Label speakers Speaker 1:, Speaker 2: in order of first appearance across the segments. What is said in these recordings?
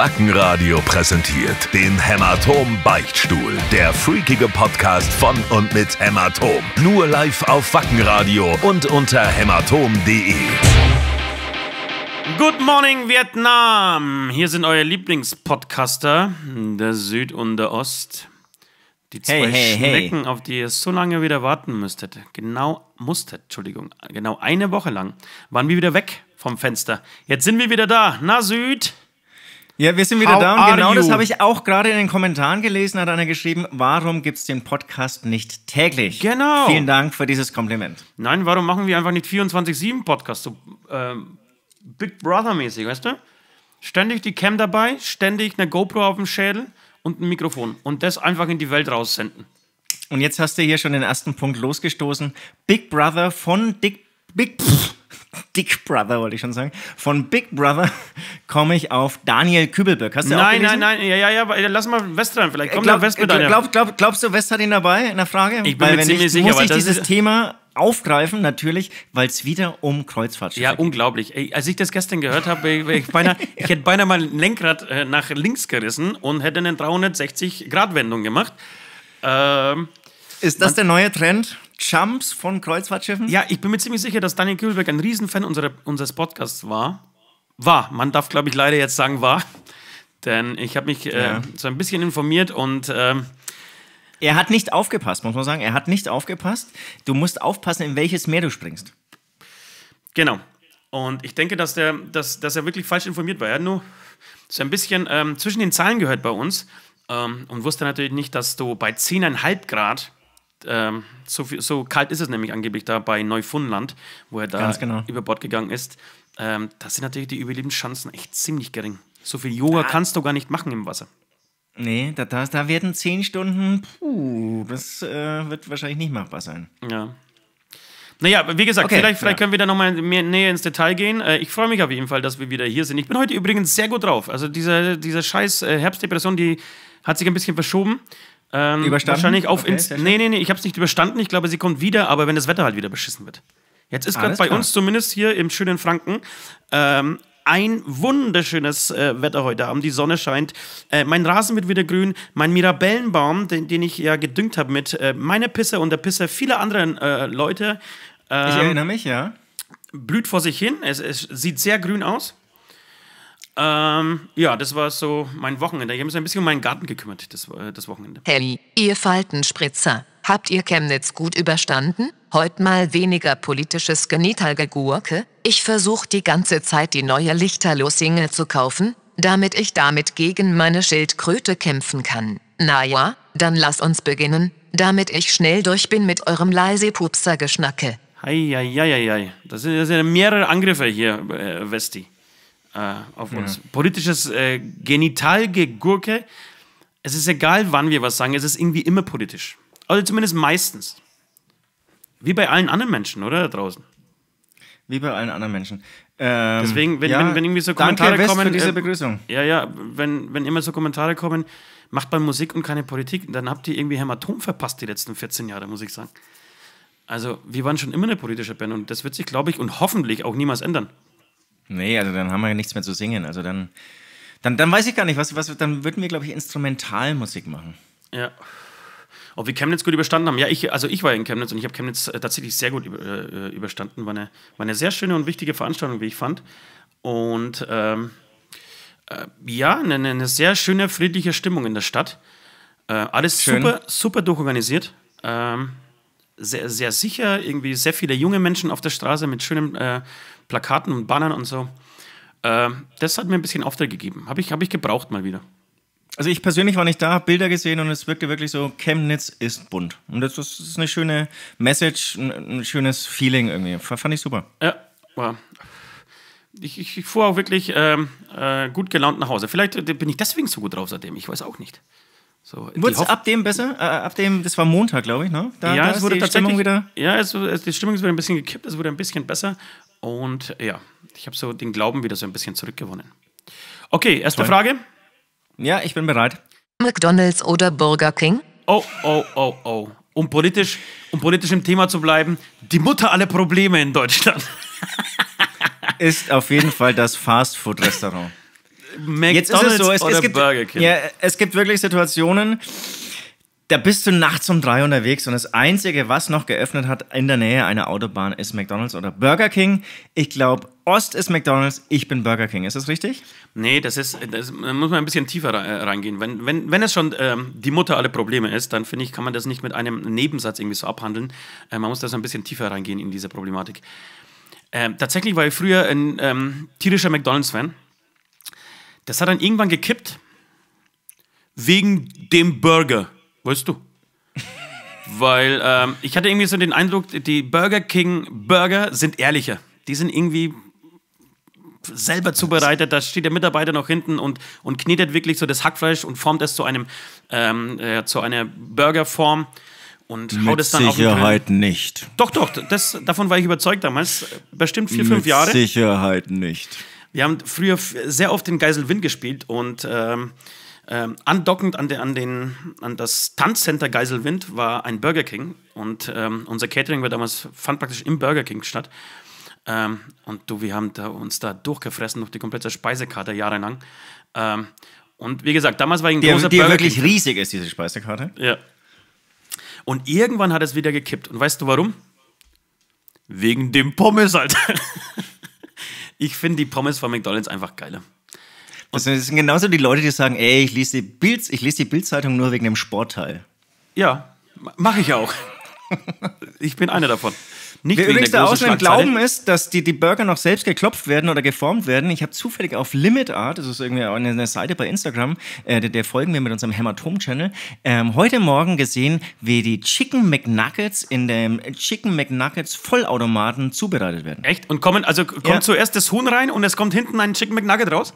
Speaker 1: Wackenradio präsentiert den Hämatom Beichtstuhl. Der freakige Podcast von und mit Hämatom. Nur live auf Wackenradio und unter hämatom.de.
Speaker 2: Good morning Vietnam! Hier sind eure Lieblingspodcaster, der Süd und der Ost.
Speaker 3: Die zwei hey, hey, Schnecken, hey.
Speaker 2: auf die ihr so lange wieder warten müsstet. Genau, musstet, Entschuldigung. Genau eine Woche lang waren wir wieder weg vom Fenster. Jetzt sind wir wieder da. Na, Süd?
Speaker 3: Ja, wir sind wieder How da und genau you? das habe ich auch gerade in den Kommentaren gelesen, hat einer geschrieben, warum gibt es den Podcast nicht täglich? Genau. Vielen Dank für dieses Kompliment. Nein, warum machen wir einfach nicht 24-7 Podcast, so
Speaker 2: ähm, Big Brother-mäßig, weißt du? Ständig die Cam dabei, ständig eine GoPro auf dem Schädel und ein Mikrofon und das einfach in die Welt
Speaker 3: raussenden. Und jetzt hast du hier schon den ersten Punkt losgestoßen. Big Brother von Dick, Big... Pff. Dick Brother, wollte ich schon sagen. Von Big Brother komme ich auf Daniel Kübelböck. Hast du nein, auch gelesen? Nein, nein, ja, ja, ja, lass mal West rein. Vielleicht kommt glaub, West mit glaub, glaub, glaub, Glaubst du, West hat ihn dabei in der Frage? Ich bin weil, mir ziemlich ich, sicher. Muss ich dieses Thema aufgreifen, natürlich, weil es wieder um Kreuzfahrt geht. Ja, unglaublich. Ey, als ich das gestern gehört habe, ich, beinahe, ich hätte beinahe
Speaker 2: mal ein Lenkrad äh, nach links gerissen und hätte eine 360-Grad-Wendung gemacht. Ähm, Ist das man, der neue Trend? Jumps von Kreuzfahrtschiffen? Ja, ich bin mir ziemlich sicher, dass Daniel Kühlberg ein Riesenfan unserer, unseres Podcasts war. War. Man darf, glaube ich, leider jetzt
Speaker 3: sagen, war. Denn ich habe mich äh, so ein bisschen informiert und. Ähm, er hat nicht aufgepasst, muss man sagen. Er hat nicht aufgepasst. Du musst aufpassen, in welches Meer du springst. Genau.
Speaker 2: Und ich denke, dass, der, dass, dass er wirklich falsch informiert war. Er hat nur so ein bisschen ähm, zwischen den Zahlen gehört bei uns ähm, und wusste natürlich nicht, dass du bei 10,5 Grad ähm, so, viel, so kalt ist es nämlich angeblich da bei Neufundland, wo er da genau. über Bord gegangen ist. Ähm, da sind natürlich die Überlebenschancen echt ziemlich gering.
Speaker 3: So viel Yoga ah. kannst du gar nicht machen im Wasser. Nee, da, da, da werden zehn Stunden, puh, das äh, wird wahrscheinlich nicht machbar sein. Ja. Naja, wie gesagt, okay, vielleicht, vielleicht
Speaker 2: ja. können wir da nochmal mehr näher ins Detail gehen. Äh, ich freue mich auf jeden Fall, dass wir wieder hier sind. Ich bin heute übrigens sehr gut drauf. Also diese, diese scheiß äh, Herbstdepression, die hat sich ein bisschen verschoben. Ähm, überstanden? Wahrscheinlich auf okay, ins. Nee, nee, nee, ich habe es nicht überstanden. Ich glaube, sie kommt wieder, aber wenn das Wetter halt wieder beschissen wird. Jetzt ist gerade bei klar. uns, zumindest hier im schönen Franken, ähm, ein wunderschönes äh, Wetter heute Abend. Die Sonne scheint. Äh, mein Rasen wird wieder grün. Mein Mirabellenbaum, den, den ich ja gedüngt habe mit äh, meiner Pisse und der Pisse vieler anderer äh, Leute. Ähm, ich erinnere mich, ja. Blüht vor sich hin. Es, es sieht sehr grün aus. Ähm, ja, das war so mein Wochenende. Ich habe mich ein bisschen um meinen Garten gekümmert, das, äh, das Wochenende.
Speaker 1: Hey, ihr Faltenspritzer, habt ihr Chemnitz gut überstanden? Heute mal weniger politisches Genitalgegurke. Ich versuche die ganze Zeit die neue Lichterloh-Single zu kaufen, damit ich damit gegen meine Schildkröte kämpfen kann. Naja, dann lass uns beginnen, damit ich schnell durch bin mit eurem leise Pupser-Geschnacke.
Speaker 2: Eieieiei, das sind, das mehrere Angriffe hier, äh, Westi äh, auf uns. Ja. Politisches äh, Genitalgegurke. Es ist egal, wann wir was sagen, es ist irgendwie immer politisch. Also zumindest meistens. Wie bei allen anderen Menschen, oder? Da draußen. Wie bei allen anderen Menschen. Ähm, Deswegen, wenn, ja, wenn, wenn, irgendwie so Kommentare danke, West, kommen. Für diese äh, Begrüßung. Äh, ja, ja, wenn, wenn immer so Kommentare kommen, macht man Musik und keine Politik, dann habt ihr irgendwie Hämatom verpasst die letzten 14 Jahre, muss ich sagen. Also, wir waren schon immer eine politische Band und das
Speaker 3: wird sich, glaube ich, und hoffentlich auch niemals ändern. Nee, also dann haben wir ja nichts mehr zu singen. Also dann, dann, dann weiß ich gar nicht, was, was dann würden wir, glaube ich, Instrumentalmusik machen. Ja. Ob wir Chemnitz gut überstanden haben? Ja, ich, also ich war in Chemnitz und ich habe Chemnitz äh, tatsächlich sehr gut äh, überstanden.
Speaker 2: War eine, war eine sehr schöne und wichtige Veranstaltung, wie ich fand. Und ähm, äh, ja, eine, eine, sehr schöne, friedliche Stimmung in der Stadt. Äh, alles Schön. super, super durchorganisiert. Ähm, sehr, sehr sicher, irgendwie sehr viele junge Menschen auf der Straße mit schönen äh, Plakaten und Bannern und so. Äh, das hat mir ein bisschen Auftrag
Speaker 3: gegeben. Habe ich, hab ich gebraucht mal wieder. Also ich persönlich war nicht da, habe Bilder gesehen und es wirkte wirklich so, Chemnitz ist bunt. Und das, ist eine schöne Message, ein, ein, schönes Feeling irgendwie. Fand ich super.
Speaker 2: Ja, war. Ich, ich, ich fuhr auch wirklich ähm, äh, gut gelaunt nach Hause. Vielleicht äh, bin ich deswegen so gut drauf seitdem, ich weiß auch nicht. So, wurde es ab dem besser? Äh, ab dem, das war Montag, glaube ich, ne? Da, ja, da es wurde die Stimmung wieder. Ja, es, es, die Stimmung ist wieder ein bisschen gekippt, es wurde ein bisschen besser. Und äh, ja, ich habe so den Glauben wieder so ein bisschen zurückgewonnen. Okay, erste Toll. Frage. Ja, ich bin bereit.
Speaker 1: McDonalds oder Burger King?
Speaker 2: Oh, oh, oh, oh. Um politisch, um politisch im Thema zu bleiben, die Mutter aller Probleme in
Speaker 3: Deutschland. ist auf jeden Fall das Fastfood-Restaurant. McDonald's so, es, oder es gibt, Burger King. Ja, es gibt wirklich Situationen, da bist du nachts um drei unterwegs und das Einzige, was noch geöffnet hat in der Nähe einer Autobahn, ist McDonald's oder Burger King. Ich glaube, Ost ist McDonald's, ich bin Burger King. Ist das richtig? Nee, das
Speaker 2: ist, das muss man ein bisschen tiefer reingehen. Äh, wenn, wenn, wenn es schon ähm, die Mutter aller Probleme ist, dann finde ich, kann man das nicht mit einem Nebensatz irgendwie so abhandeln. Äh, man muss das ein bisschen tiefer reingehen in diese Problematik. Äh, tatsächlich war ich früher ein ähm, tierischer McDonald's-Fan. Das hat dann irgendwann gekippt. Wegen dem Burger. Weißt du? Weil ähm, ich hatte irgendwie so den Eindruck, die Burger King Burger sind ehrlicher. Die sind irgendwie selber zubereitet. Da steht der Mitarbeiter noch hinten und, und knetet wirklich so das Hackfleisch und formt es zu einem ähm, äh, zu einer Burgerform und Mit haut es dann Sicherheit auf den Grill. nicht. Doch, doch. Das, davon war ich überzeugt damals. Bestimmt vier, Mit fünf Jahre. Mit
Speaker 3: Sicherheit nicht.
Speaker 2: Wir haben früher sehr oft den Geiselwind gespielt und ähm, ähm, andockend an, de, an, den, an das Tanzcenter Geiselwind war ein Burger King und ähm, unser Catering war damals, fand praktisch im Burger King statt. Ähm, und du, wir haben da, uns da durchgefressen durch die komplette Speisekarte jahrelang. Ähm, und wie gesagt, damals war ich ein der, großer der Burger wirklich King. riesig
Speaker 3: ist, diese Speisekarte.
Speaker 2: Ja. Und irgendwann hat es wieder gekippt. Und weißt du warum? Wegen dem
Speaker 3: Pommes, Alter. Ich finde die Pommes von McDonalds einfach geiler. Und das sind genauso die Leute, die sagen, ey, ich lese die Bild, ich lese die Bildzeitung nur wegen dem Sportteil. Ja, mache ich auch. ich bin einer davon. Nicht Wer übrigens der, der Ausland glauben ist, dass die, die Burger noch selbst geklopft werden oder geformt werden. Ich habe zufällig auf Limit Art, das ist irgendwie eine, eine Seite bei Instagram, äh, der, der, folgen wir mit unserem Hämatom-Channel, ähm, heute Morgen gesehen, wie die Chicken McNuggets in dem Chicken McNuggets Vollautomaten zubereitet werden.
Speaker 2: Echt? Und kommen, also kommt ja. zuerst das Huhn rein und es kommt hinten ein Chicken McNugget raus?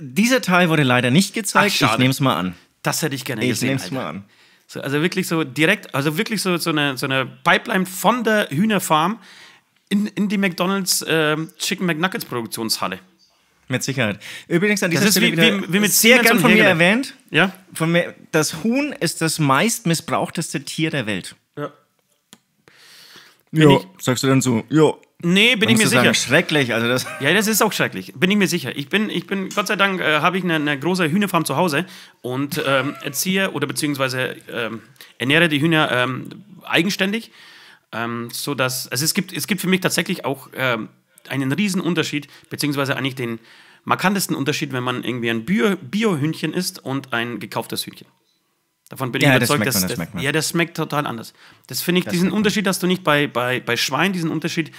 Speaker 2: Dieser
Speaker 3: Teil wurde leider nicht gezeigt. Ach, ich nehme es mal an.
Speaker 2: Das hätte ich gerne ich gesehen. Ich nehme es mal an. So, also wirklich so direkt, also wirklich so, so, eine, so eine Pipeline von der Hühnerfarm in, in die McDonalds äh, Chicken McNuggets Produktionshalle. Mit Sicherheit. Übrigens an dieser Stelle wie, wieder wie, wie mit sehr gern von mir erwähnt.
Speaker 3: Ja. Von mir, das Huhn ist das meist missbrauchteste Tier der Welt. Ja. Bin jo, sagst du dann so, ja, Nee, bin ich mir sicher. Sagen,
Speaker 2: schrecklich, also das. Ja, das ist auch schrecklich. Bin ich mir sicher. Ich bin, ich bin, Gott sei Dank äh, habe ich eine, eine, große Hühnerfarm zu Hause und ähm, erziehe oder beziehungsweise ähm, ernähre die Hühner ähm, eigenständig, ähm, so dass also es gibt, es gibt für mich tatsächlich auch ähm, einen riesen Unterschied beziehungsweise eigentlich den markantesten Unterschied, wenn man irgendwie ein Bio-Hühnchen isst und ein gekauftes Hühnchen. Davon bin ich ja, überzeugt, das dass man, das, das, ja, das schmeckt total anders. Das finde ich, das diesen Unterschied hast du nicht bei, bei, bei Schwein, diesen Unterschied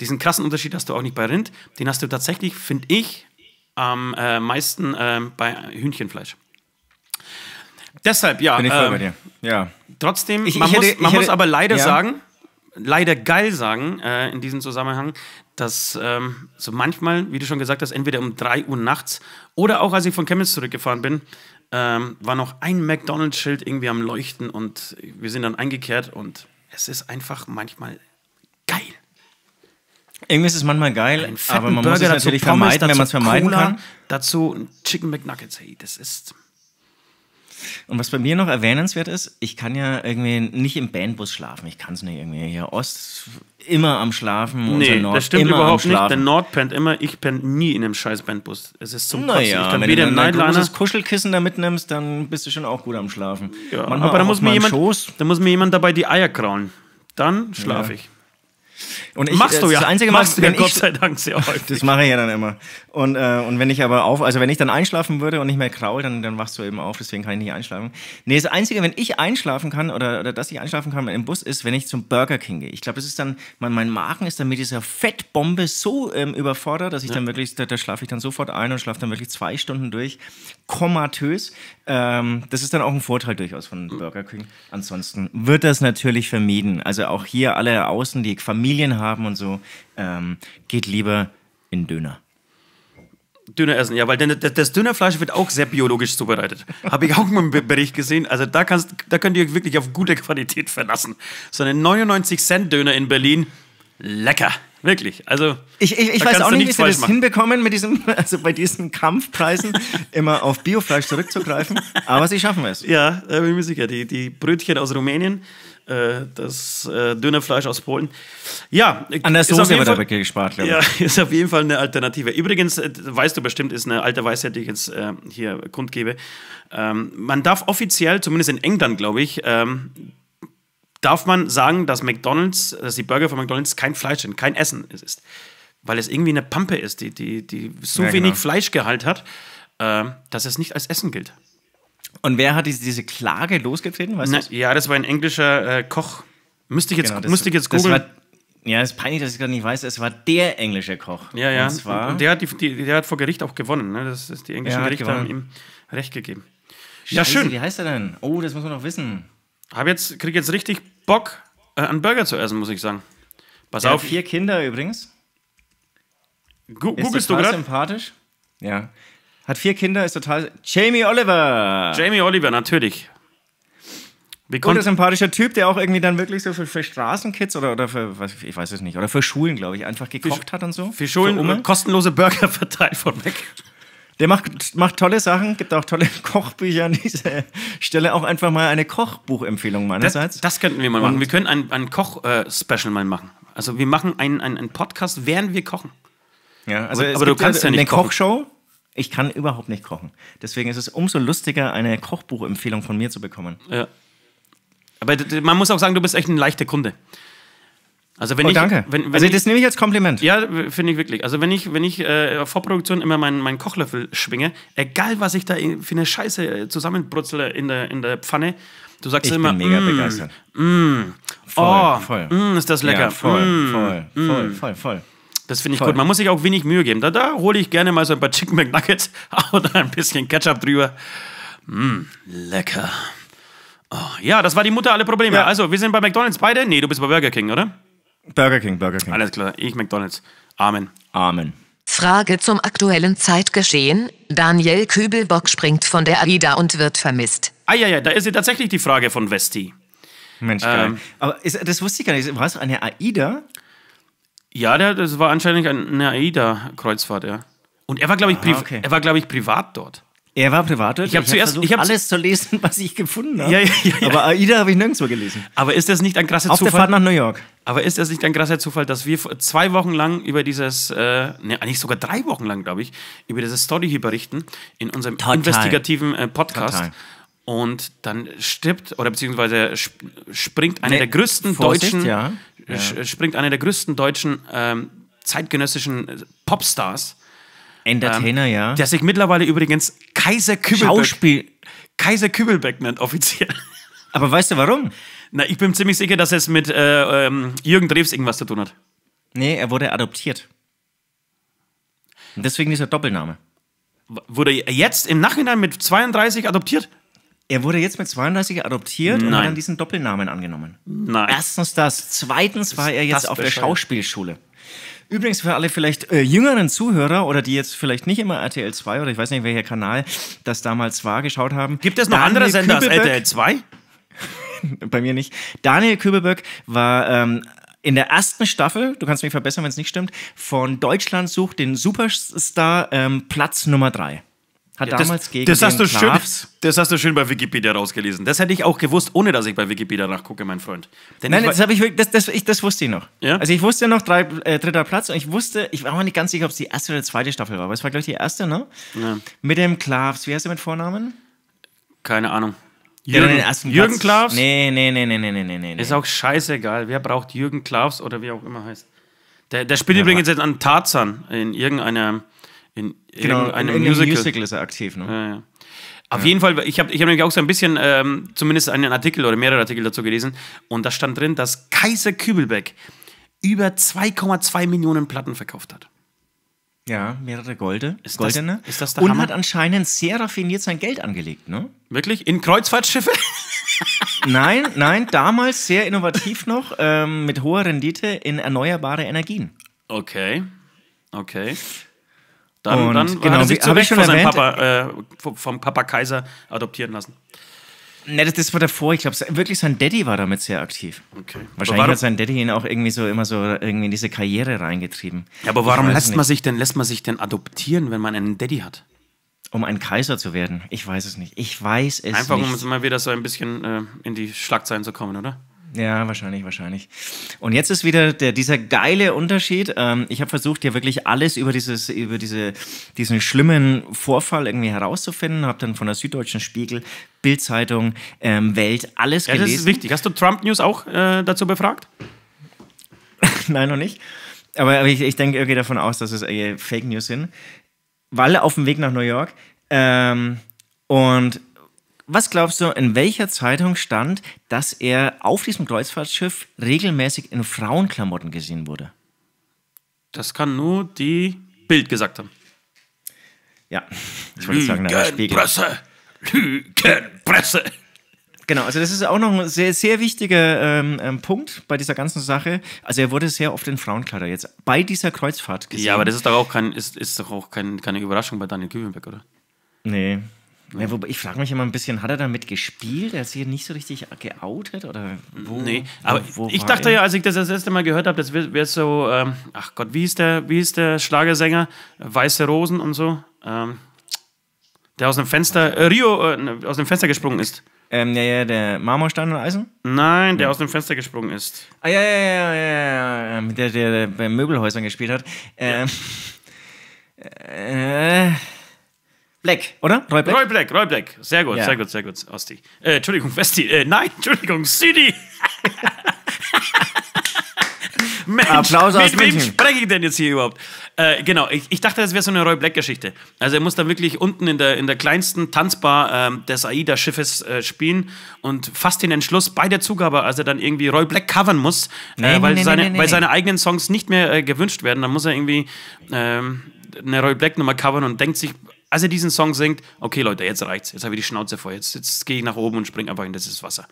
Speaker 2: diesen krassen Unterschied hast du auch nicht bei Rind. Den hast du tatsächlich, finde ich, am äh, meisten äh, bei Hühnchenfleisch. Deshalb, ja. Bin ich voll bei ähm,
Speaker 3: dir. Ja. Trotzdem, ich, man, ich hätte, muss, man hätte, muss, aber leider ja. sagen,
Speaker 2: leider geil sagen äh, in diesem Zusammenhang, dass ähm, so manchmal, wie du schon gesagt hast, entweder um 3 Uhr nachts oder auch als ich von Chemnitz zurückgefahren bin, ähm, war noch ein McDonalds-Schild irgendwie am Leuchten und wir sind dann eingekehrt und es ist einfach manchmal
Speaker 3: irgendwie ist es manchmal geil, aber man Burger, muss es natürlich Pommes, vermeiden, wenn man es vermeiden Cola, kann. Dazu Chicken McNuggets, hey, das ist. Und was bei mir noch erwähnenswert ist, ich kann ja irgendwie nicht im Bandbus schlafen. Ich kann es nicht irgendwie. Hier Ost immer am Schlafen. Nee, Nord das stimmt überhaupt nicht. Der
Speaker 2: Nord pennt immer, ich penne nie in einem scheiß Bandbus. Es ist zum naja, Kotzen. Ich wenn weder du dann ein großes
Speaker 3: Kuschelkissen da mitnimmst, dann bist du schon auch gut am Schlafen. Ja, aber da muss, mir jemand, da muss mir jemand dabei die Eier kraulen. Dann schlafe ja. ich. Und ich, Machst äh, du ja. Das einzige Mal, du ja, Gott sei Dank sehr häufig. Das mache ich ja dann immer. Und, äh, und wenn ich aber auf, also wenn ich dann einschlafen würde und nicht mehr kraul, dann, dann wachst du eben auf, deswegen kann ich nicht einschlafen. Nee, das Einzige, wenn ich einschlafen kann oder, oder dass ich einschlafen kann im Bus, ist, wenn ich zum Burger King gehe. Ich glaube, das ist dann, mein, mein Magen ist dann mit dieser Fettbombe so ähm, überfordert, dass ich ja. dann wirklich, da, da schlafe ich dann sofort ein und schlafe dann wirklich zwei Stunden durch, komatös. Ähm, das ist dann auch ein Vorteil durchaus von mhm. Burger King. Ansonsten wird das natürlich vermieden. Also auch hier alle außen, die Familien haben und so, ähm, geht lieber in Döner. Döner essen, ja, weil das Dönerfleisch
Speaker 2: wird auch sehr biologisch zubereitet. Habe ich auch im Bericht gesehen. Also da, kannst, da könnt ihr euch wirklich auf gute Qualität verlassen. So eine 99 Cent Döner in Berlin, lecker. Wirklich. Also ich, ich, ich weiß auch nicht, wie sie das machen.
Speaker 3: hinbekommen, mit diesem, also bei diesen Kampfpreisen immer auf Biofleisch zurückzugreifen,
Speaker 2: aber sie schaffen es. Ja, da bin ich mir sicher. Die, die Brötchen aus Rumänien, äh, das äh, Dönerfleisch aus Polen. Ja, an der Soße wird Fall, dabei gespart, glaube ich. Ja, ist auf jeden Fall eine Alternative. Übrigens, äh, weißt du bestimmt, ist eine alte Weisheit, die ich jetzt hier kundgebe. Ähm, man darf offiziell, zumindest in England, glaube ich, ähm, darf man sagen, dass McDonalds, äh, dass die Burger von McDonalds kein Fleisch sind, kein Essen ist. Weil es irgendwie eine Pampe ist, die, die, die so ja, genau. wenig genau. Fleischgehalt hat, äh,
Speaker 3: dass es nicht als Essen gilt. Und wer hat diese Klage losgetreten? Na, ja, das war ein englischer äh, Koch. Müsste ich jetzt, genau, das, müsste ich jetzt googeln. War, ja, es ist peinlich, dass ich gar nicht weiß. Es war der englische Koch. Ja, ja. Und, zwar, und der, hat die, die, der hat vor Gericht auch gewonnen. Ne? Das ist, die englischen Gerichte haben ihm recht gegeben. Scheiße, ja, schön. Wie heißt er denn? Oh, das muss man noch wissen. Hab jetzt,
Speaker 2: krieg jetzt richtig Bock, äh, einen Burger zu essen, muss ich sagen. Pass Der auf. Hat vier Kinder übrigens.
Speaker 3: Gu ist googelst du gerade? sympathisch. Ja. Hat vier Kinder, ist total. Jamie Oliver! Jamie Oliver, natürlich. Wie ein sympathischer Typ, der auch irgendwie dann wirklich so für, für Straßenkids oder, oder für, was, ich weiß es nicht, oder für Schulen, glaube ich, einfach gekocht für, hat und so. Für Schulen für kostenlose Burger verteilt von weg. Der macht, macht tolle Sachen, gibt auch tolle Kochbücher an dieser Stelle. Auch einfach mal eine Kochbuchempfehlung meinerseits. Das,
Speaker 2: das könnten wir mal machen. Und wir können ein, ein Koch-Special äh, mal machen. Also wir machen einen, einen, einen Podcast,
Speaker 3: während wir kochen. Ja, also aber, aber du kannst ja nicht eine Kochshow. Ich kann überhaupt nicht kochen. Deswegen ist es umso lustiger, eine Kochbuchempfehlung von mir zu bekommen.
Speaker 2: Ja. Aber man muss auch sagen, du bist echt ein leichter Kunde. Also wenn oh, ich, danke. Wenn, wenn also ich, das
Speaker 3: nehme ich als Kompliment.
Speaker 2: Ja, finde ich wirklich. Also wenn ich, wenn ich äh, Vorproduktion immer meinen mein Kochlöffel schwinge, egal was ich da für eine Scheiße äh, zusammenbrutzle in der, in der Pfanne, du sagst ich immer, bin mega mm, begeistert. Mm, voll, oh, voll. Mm, ist das lecker. Ja, voll, mm, voll,
Speaker 3: voll, mm. voll, voll, voll.
Speaker 2: Das finde ich voll. gut. Man muss sich auch wenig Mühe geben. Da, da hole ich gerne mal so ein paar Chicken McNuggets oder ein bisschen Ketchup drüber. Mm, lecker. Oh, ja, das war die Mutter aller Probleme. Ja. Also, wir sind bei McDonalds beide? Nee, du bist bei Burger King, oder?
Speaker 3: Burger King, Burger King. Alles klar, ich McDonalds.
Speaker 2: Amen. Amen.
Speaker 1: Frage zum aktuellen Zeitgeschehen. Daniel Kübelbock springt von der AIDA und wird vermisst.
Speaker 3: Ah ja, ja, da ist ja tatsächlich die Frage von Westi. Mensch, geil. Ähm, Aber ist, das wusste ich gar nicht. War es eine AIDA? Ja,
Speaker 2: das war anscheinend eine AIDA-Kreuzfahrt, ja. Und er war, glaube ich, ah, okay. er war, glaub ich, privat dort. Er war privat. Ich habe zuerst versucht, ich alles
Speaker 3: zu lesen, was ich gefunden habe. Ja, ja, ja, Aber AIDA habe ich nirgendwo gelesen.
Speaker 2: Aber ist das nicht ein krasser Auf Zufall? Auf der Fahrt nach New York. Aber ist das nicht ein krasser Zufall, dass wir zwei Wochen lang über dieses, äh, ne, eigentlich sogar drei Wochen lang, glaube ich, über diese Story hier berichten in unserem Total. investigativen äh, Podcast. Total. Und dann stirbt oder beziehungsweise springt einer nee, der größten Vorsicht, deutschen, ja. springt einer der größten deutschen ähm, zeitgenössischen Popstars Entertainer, ähm, ja. Der sich mittlerweile übrigens Kaiser Kübelbeck. Schauspiel. Kaiser Kübelbeck nennt offiziell. Aber weißt du warum? Na, ich bin ziemlich sicher, dass es mit äh, ähm, Jürgen Drews irgendwas zu tun hat.
Speaker 3: Nee, er wurde adoptiert. Und deswegen dieser Doppelname. Wurde er jetzt im Nachhinein mit 32 adoptiert? Er wurde jetzt mit 32 adoptiert Nein. und hat dann diesen Doppelnamen angenommen. Nein. Erstens das. Zweitens war er jetzt auf der Schauspielschule. Übrigens für alle vielleicht äh, jüngeren Zuhörer oder die jetzt vielleicht nicht immer RTL 2 oder ich weiß nicht welcher Kanal das damals war, geschaut haben. Gibt es noch Daniel andere Sender als RTL 2? Bei mir nicht. Daniel Kübelböck war ähm, in der ersten Staffel, du kannst mich verbessern, wenn es nicht stimmt, von Deutschland sucht den Superstar ähm, Platz Nummer 3. Hat ja, damals das, gegen das hast, du schön,
Speaker 2: das hast du schön bei Wikipedia rausgelesen. Das hätte ich auch gewusst, ohne dass ich bei Wikipedia
Speaker 3: nachgucke, mein Freund. Denn Nein, das, ich, das, das, ich, das wusste ich noch. Ja? Also ich wusste noch drei, äh, dritter Platz und ich wusste, ich war mir nicht ganz sicher, ob es die erste oder zweite Staffel war, aber es war, glaube ich, die erste, ne? Ja. Mit dem Klavs, wie heißt er mit Vornamen?
Speaker 2: Keine Ahnung. Jürgen, den ersten Jürgen Klavs? Nee,
Speaker 3: nee, nee, nee, nee, nee, nee. Ist auch scheißegal. Wer braucht Jürgen Klavs oder wie auch immer heißt. Der, der spielt ja,
Speaker 2: übrigens jetzt an Tarzan in irgendeiner, in genau, irgendeinem in Musical. Musical ist er aktiv, ne? Ja, ja. Auf ja. jeden Fall, ich habe ich hab nämlich auch so ein bisschen, ähm, zumindest einen Artikel oder mehrere Artikel dazu gelesen, und da stand drin, dass Kaiser Kübelbeck über 2,2 Millionen
Speaker 3: Platten verkauft hat. Ja, mehrere Golde, ist goldene. Das, ist das der Und Hammer? hat anscheinend sehr raffiniert sein Geld angelegt, ne? Wirklich? In Kreuzfahrtschiffe? nein, nein, damals sehr innovativ noch, ähm, mit hoher Rendite in erneuerbare Energien.
Speaker 2: Okay, okay. Dann, und dann genau, hat er sich zu Recht von seinem Papa, äh, vom Papa Kaiser adoptieren lassen.
Speaker 3: Ne, das, das war davor. Ich glaube, wirklich sein Daddy war damit sehr aktiv. Okay. Wahrscheinlich hat sein Daddy ihn auch irgendwie so immer so irgendwie in diese Karriere reingetrieben. Ja, aber warum lässt man, sich denn, lässt man sich denn adoptieren, wenn man einen Daddy hat? Um ein Kaiser zu werden. Ich weiß es nicht. Ich weiß es Einfach, nicht. Einfach,
Speaker 2: um mal wieder so ein bisschen äh, in die Schlagzeilen zu kommen,
Speaker 3: oder? Ja, wahrscheinlich, wahrscheinlich. Und jetzt ist wieder der, dieser geile Unterschied. Ähm, ich habe versucht, ja wirklich alles über, dieses, über diese, diesen schlimmen Vorfall irgendwie herauszufinden. Habe dann von der Süddeutschen Spiegel, Bildzeitung, ähm, Welt, alles ja, gelesen. Das ist wichtig. Hast du Trump News auch äh, dazu befragt? Nein, noch nicht. Aber, aber ich, ich denke irgendwie davon aus, dass es äh, Fake News sind. Weil auf dem Weg nach New York. Ähm, und was glaubst du, in welcher Zeitung stand, dass er auf diesem Kreuzfahrtschiff regelmäßig in Frauenklamotten gesehen wurde?
Speaker 2: Das kann nur die Bild gesagt haben. Ja, ich wollte sagen, der Spiegel. Presse. Lügenpresse.
Speaker 3: Genau, also das ist auch noch ein sehr, sehr wichtiger ähm, ähm, Punkt bei dieser ganzen Sache. Also er wurde sehr oft in Frauenkleider jetzt bei dieser Kreuzfahrt gesehen. Ja, aber das ist doch
Speaker 2: auch, kein, ist, ist doch auch kein, keine Überraschung bei Daniel Kübelbeck, oder?
Speaker 3: Nee, ja, wobei ich frage mich immer ein bisschen, hat er damit gespielt? Er ist hier nicht so richtig geoutet oder wo? Nee, aber wo ich dachte er? ja, als
Speaker 2: ich das das erste Mal gehört habe, das wäre so, ähm, ach Gott, wie ist der, wie ist der Schlagersänger? Weiße Rosen und so. Ähm, der
Speaker 3: aus dem Fenster, äh, Rio, äh, ne, aus dem Fenster gesprungen ist. Ähm, ja, ja, der Marmorstein und Eisen? Nein, der ja. aus dem Fenster gesprungen ist. Ah, ja, ja, ja, ja, ja, der, der, der bei Möbelhäusern gespielt hat. Ähm, ja. äh, Black, oder?
Speaker 2: Roy Black? Roy Black, Roy Black. Sehr gut, ja. sehr gut, sehr gut, Osti. Äh, Entschuldigung, Westi. Äh, nein, Entschuldigung, Südi. Mensch, Applaus aus mit München. wem spreche ich denn jetzt hier überhaupt? Äh, genau, ich, ich, dachte, das wäre so eine Roy Black-Geschichte. Also er muss da wirklich unten in der, in der kleinsten Tanzbar ähm, des AIDA-Schiffes äh, spielen und fasst den Entschluss bei der Zugabe, als er dann irgendwie Roy Black covern muss, äh, weil, nee, seine, nee, weil seine eigenen Songs nicht mehr äh, gewünscht werden. Dann muss er irgendwie ähm, eine Roy Black-Nummer covern und denkt sich als er diesen Song singt,
Speaker 3: okay Leute, jetzt reicht's, jetzt habe ich die Schnauze voll, jetzt, jetzt gehe ich nach oben und springe einfach in dieses Wasser.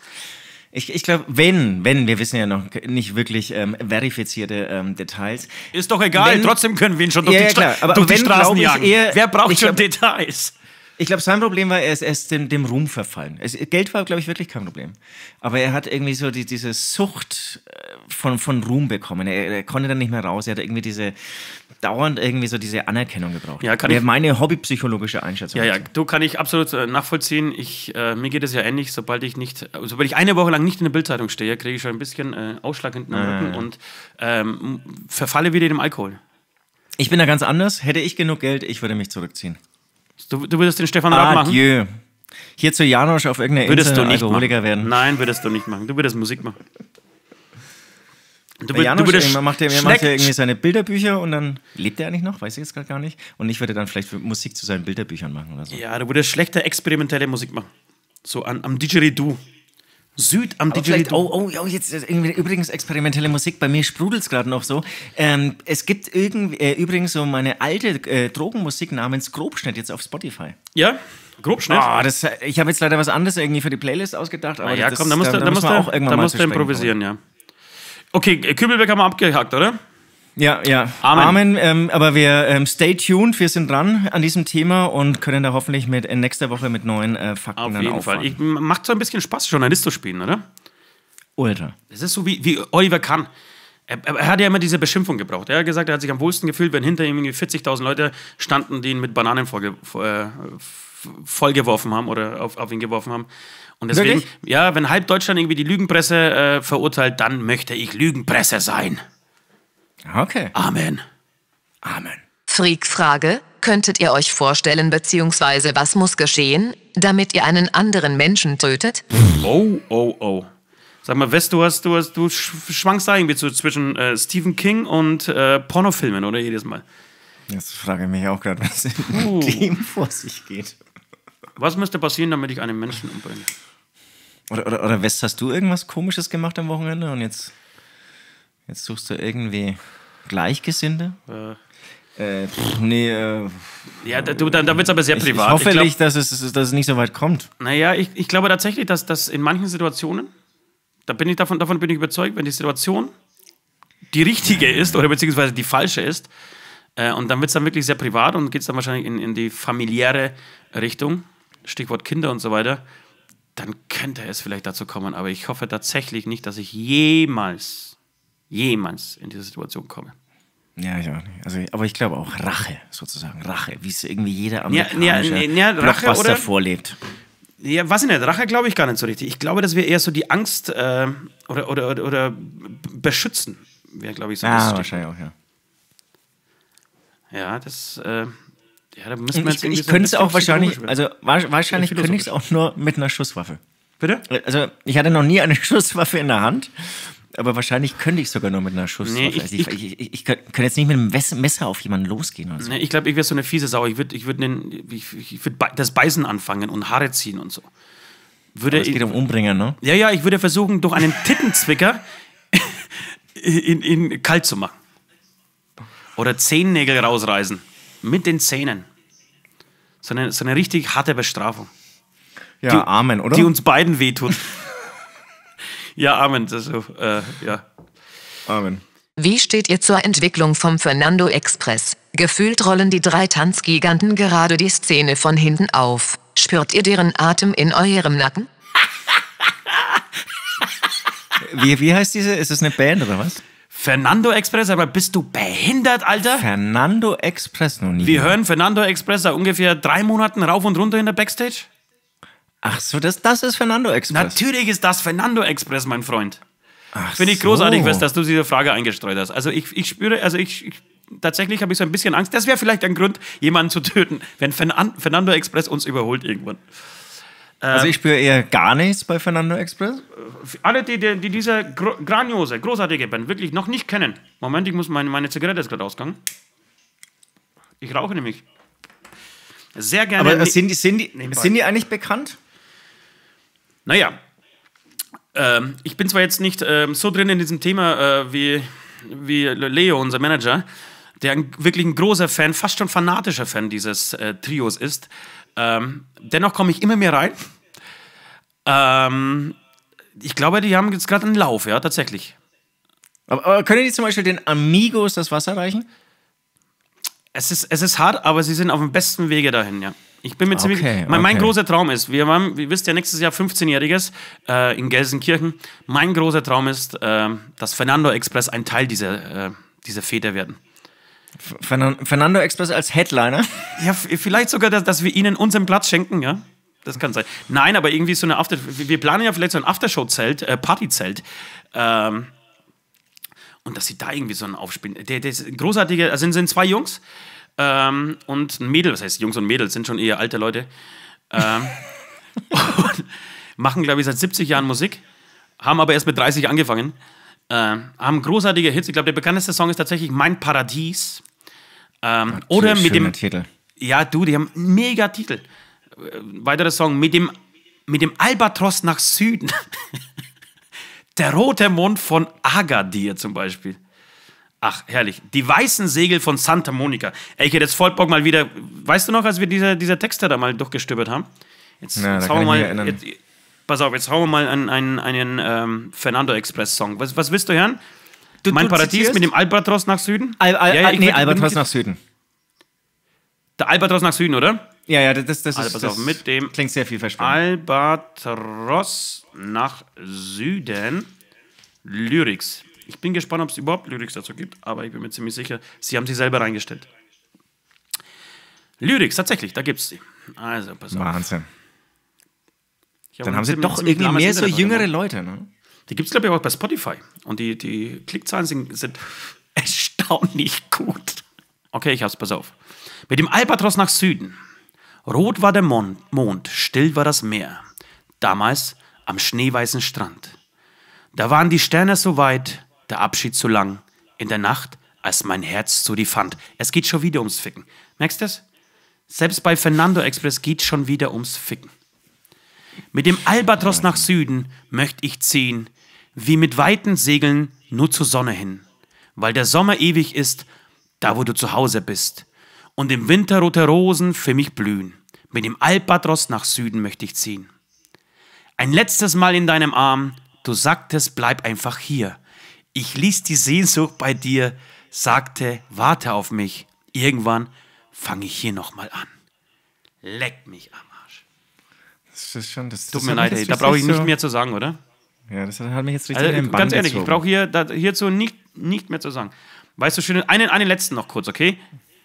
Speaker 3: Ich, ich glaube, wenn, wenn, wir wissen ja noch nicht wirklich ähm, verifizierte ähm, Details. Ist doch egal, wenn, trotzdem können wir ihn schon durch, ja, die, klar, aber durch wenn, die Straßen jagen. Eher, Wer braucht schon glaub, Details? Ich glaube, sein Problem war, er ist erst dem, dem Ruhm verfallen. Es, Geld war, glaube ich, wirklich kein Problem. Aber er hat irgendwie so die, diese Sucht äh, von, von Ruhm bekommen. Er, er, konnte dann nicht mehr raus. Er hat irgendwie diese, dauernd irgendwie so diese Anerkennung gebraucht. Ja, kann ich, meine hobbypsychologische Einschätzung. Ja, ja, du
Speaker 2: kann ich absolut äh, nachvollziehen. Ich, äh, mir geht es ja ähnlich, sobald ich nicht, sobald ich eine Woche lang nicht in der Bildzeitung stehe, kriege ich schon ein bisschen äh, Ausschlag hinten am ah. Rücken ja. und ähm, verfalle wieder dem Alkohol.
Speaker 3: Ich bin da ganz anders. Hätte ich genug Geld, ich würde mich zurückziehen. Du, du würdest den Stefan Raab machen? Adieu. Hier zu Janosch auf irgendeiner würdest Insel du nicht Alkoholiker machen. werden. Nein, würdest du nicht machen. Du würdest Musik machen. Du, du, Janusz, du macht er, macht ja irgendwie seine Bilderbücher und dann lebt er eigentlich noch, weiß ich jetzt gerade gar nicht. Und ich würde dann vielleicht Musik zu seinen Bilderbüchern machen oder so. Ja, du würdest schlechter experimentelle Musik machen. So an, am Didgeridoo. Süd am Didgeridoo. Oh, oh, oh, jetzt äh, übrigens experimentelle Musik. Bei mir sprudelt es gerade noch so. Ähm, es gibt irgend, äh, übrigens so meine alte äh, Drogenmusik namens Grobschnitt jetzt auf Spotify. Ja? Grobschnitt? Oh, das, äh, ich habe jetzt leider was anderes irgendwie für die Playlist ausgedacht. Aber ja, das, komm, da musst, da, da, da du auch irgendwann Da musst du improvisieren,
Speaker 2: kommen. ja. Okay, Kübelberg haben wir abgehakt, oder? Ja, ja. Amen. Amen.
Speaker 3: Ähm, aber wir ähm, stay tuned, wir sind dran an diesem Thema und können da hoffentlich mit äh, nächster Woche mit neuen äh, Fakten Auf dann jeden auffahren. Fall. Ich, macht
Speaker 2: so ein bisschen Spaß, Journalist zu spielen, oder? Ultra. Das ist so wie, wie Oliver Kahn. Er, er, hat ja immer diese Beschimpfung gebraucht. Er hat gesagt, er hat sich am wohlsten gefühlt, wenn hinter ihm 40.000 Leute standen, die ihn mit Bananen äh, vollgeworfen haben oder auf, auf ihn geworfen haben. Und deswegen, Wirklich? ja, wenn halb Deutschland irgendwie die Lügenpresse äh, verurteilt, dann möchte ich Lügenpresse sein. Okay. Amen.
Speaker 1: Amen. Freak-Frage: Könntet ihr euch vorstellen, beziehungsweise was muss geschehen, damit ihr einen anderen Menschen tötet?
Speaker 2: Oh, oh, oh. Sag mal, West, du hast, du hast, du schwankst da irgendwie zu, zwischen äh, Stephen King und äh, Pornofilmen, oder jedes Mal?
Speaker 3: Jetzt frage ich mich auch gerade, was uh. in dem vor sich geht.
Speaker 2: Was müsste passieren, damit ich einen Menschen umbringe?
Speaker 3: Oder, oder, oder West, hast du irgendwas Komisches gemacht am Wochenende und jetzt, jetzt suchst du irgendwie Gleichgesinnte? Äh. Äh, pff, nee, äh,
Speaker 2: ja, da, du, da, da wird es aber sehr ich, privat. Ich hoffe ich glaub, nicht, dass
Speaker 3: es, dass es nicht so weit kommt.
Speaker 2: Naja, ich, ich glaube tatsächlich, dass, dass in manchen Situationen, da bin ich davon, davon bin ich überzeugt, wenn die Situation die richtige ist oder beziehungsweise die falsche ist, äh, und dann wird es dann wirklich sehr privat und geht es dann wahrscheinlich in, in die familiäre Richtung. Stichwort Kinder und so weiter, dann könnte es vielleicht dazu kommen. Aber ich hoffe tatsächlich nicht, dass ich jemals, jemals in diese Situation komme.
Speaker 3: Ja, ich auch nicht. Also, aber ich glaube auch Rache, sozusagen. Rache, wie es irgendwie jeder amerikanische ja, ja, ja, Blockbuster oder, vorlebt.
Speaker 2: Ja, was in der Rache glaube ich gar nicht so richtig. Ich glaube, dass wir eher so die Angst äh, oder, oder, oder, oder beschützen, wäre, glaube ich, so Ja, ah, wahrscheinlich auch, ja. Ja, das... Äh, ja, da müssen wir Ich, ich könnte es auch wahrscheinlich, also wahrscheinlich ja, könnte ich
Speaker 3: es auch nur mit einer Schusswaffe. Bitte? Äh, also, ich hatte noch nie eine Schusswaffe in der Hand, aber wahrscheinlich könnte ich sogar nur mit einer Schusswaffe. Nee, ich, also ich, ich, ich, ich könnte jetzt nicht mit einem Messer auf jemanden losgehen. Oder so. nee, ich
Speaker 2: glaube, ich wäre so eine fiese Sau. Ich würde ich würd ich, ich würd das Beißen anfangen und Haare ziehen und so. Würde, aber es geht um Umbringer, ne? Ja, ja, ich würde versuchen, durch einen Tittenzwicker ihn kalt zu machen. Oder Zehennägel rausreißen mit den Zähnen. So eine, so eine richtig harte Bestrafung.
Speaker 3: Ja, die, Amen, oder? Die uns beiden wehtut.
Speaker 2: ja, Amen. Das, äh, ja. Amen.
Speaker 1: Wie steht ihr zur Entwicklung vom Fernando Express? Gefühlt rollen die drei Tanzgiganten gerade die Szene von hinten auf. Spürt ihr deren Atem in eurem Nacken?
Speaker 2: Wie, wie heißt diese? Ist das eine Band oder was? Fernando Express, aber bist du behindert, Alter? Fernando Express noch nie. Wir hören Fernando Express seit ungefähr drei Monaten rauf und runter in der Backstage. Ach so, das, das ist Fernando Express. Natürlich ist das Fernando Express, mein Freund. Ach Finde ich so. großartig, Wes, dass du diese Frage eingestreut hast. Also ich, ich spüre, also ich, ich tatsächlich habe ich so ein bisschen Angst. Das wäre vielleicht ein Grund, jemanden zu töten, wenn Fernando Express uns überholt irgendwann. Also ich
Speaker 3: ähm, spüre eher gar nichts bei Fernando Express. Äh,
Speaker 2: alle, die, die, die diese gro grandiose, großartige Band wirklich noch nicht kennen. Moment, ich muss meine, meine Zigarette ist gerade ausgegangen. Ich rauche nämlich. Sehr gerne. Aber äh, ne-, sind die, sind die, sind
Speaker 3: die eigentlich bekannt?
Speaker 2: Naja. Ähm, ich bin zwar jetzt nicht ähm, so drin in diesem Thema äh, wie, wie Leo, unser Manager der wirklich ein großer Fan, fast schon fanatischer Fan dieses äh, Trios ist. Ähm, dennoch komme ich immer mehr rein. Ähm, ich glaube, die haben jetzt gerade einen Lauf, ja, tatsächlich. Aber, aber können die zum Beispiel den Amigos das Wasser reichen? Es ist, es ist hart, aber sie sind auf dem besten Wege dahin, ja. Ich bin mir ziemlich. Okay, mein, mein großer Traum ist, wir haben, ihr wisst ja, nächstes Jahr 15-Jähriges äh, in Gelsenkirchen. Mein großer Traum ist, äh, dass Fernando Express ein Teil dieser, äh, dieser Väter werden. Fernando Express als Headliner? Ja, vielleicht sogar, dass, wir ihnen unseren Platz schenken, ja? Das kann sein. Nein, aber irgendwie so eine After. Wir planen ja vielleicht so ein Aftershow-Zelt, äh, Party-Zelt. Ähm, und dass sie da irgendwie so einen aufspielen. Der, der ist großartige, also sind, zwei Jungs ähm, und ein Mädel, was heißt Jungs und Mädels, sind schon eher alte Leute. Ähm, machen, glaube ich, seit 70 Jahren Musik, haben aber erst mit 30 angefangen. Äh, haben großartige Hits. Ich glaube, der bekannteste Song ist tatsächlich Mein Paradies. Ähm, oder mit dem. Titel. Ja, du, die haben mega Titel. Äh, weiterer Song mit dem, mit dem Albatros nach Süden. der rote Mond von Agadir zum Beispiel. Ach, herrlich. Die weißen Segel von Santa Monica. Ey, ich hätte jetzt voll Bock mal wieder. Weißt du noch, als wir diese, diese Texte da mal durchgestöbert haben? Jetzt, Na, jetzt, wir mal, jetzt, Pass auf, jetzt hauen wir mal einen, einen, einen ähm, Fernando Express-Song. Was, was willst du hören? Du, mein du Paradies zitierst? mit dem Albatros nach Süden? Al, Al, ja, ja, nee, will, Albatros nach Süden. Der Albatros nach Süden, oder? Ja, ja, das, das, also, ist, das mit dem klingt sehr vielversprechend. Albatros nach Süden Lyrics. Ich bin gespannt, ob es überhaupt Lyrics dazu gibt, aber ich bin mir ziemlich sicher, sie haben sie selber reingestellt. Lyrics, tatsächlich, da gibt's sie. Also,
Speaker 3: pass Wahnsinn. auf. Wahnsinn. Ja, dann haben sie doch irgendwie mehr so jüngere ne? Leute, ne? Die gibt es,
Speaker 2: glaube ich, auch bei Spotify. Und die, die Klickzahlen sind, sind erstaunlich gut. Okay, ich hab's, pass auf. Mit dem Albatros nach Süden. Rot war der Mond, Mond, still war das Meer. Damals am schneeweißen Strand. Da waren die Sterne so weit, der Abschied so lang. In der Nacht, als mein Herz zu dir fand. Es geht schon wieder ums Ficken. Merkst du das? Selbst bei Fernando Express geht schon wieder ums Ficken. Mit dem Albatros nach Süden möchte ich ziehen, wie mit weiten Segeln nur zur Sonne hin, weil der Sommer ewig ist, da wo du zu Hause bist, und im Winter rote Rosen für mich blühen. Mit dem Albatros nach Süden möchte ich ziehen. Ein letztes Mal in deinem Arm, du sagtest, bleib einfach hier. Ich ließ die Sehnsucht bei dir, sagte, warte auf mich. Irgendwann fange ich hier nochmal an. Leck mich am
Speaker 3: ist schon, das, Tut das mir leid, ey, da brauche ich so nicht mehr
Speaker 2: zu sagen, oder?
Speaker 3: Ja, das hat mich jetzt richtig also, in den Bann Ganz ehrlich, gezogen. ich
Speaker 2: brauche hier, hierzu nicht, nicht mehr zu sagen. Weißt du, schön, einen, einen letzten noch kurz, okay?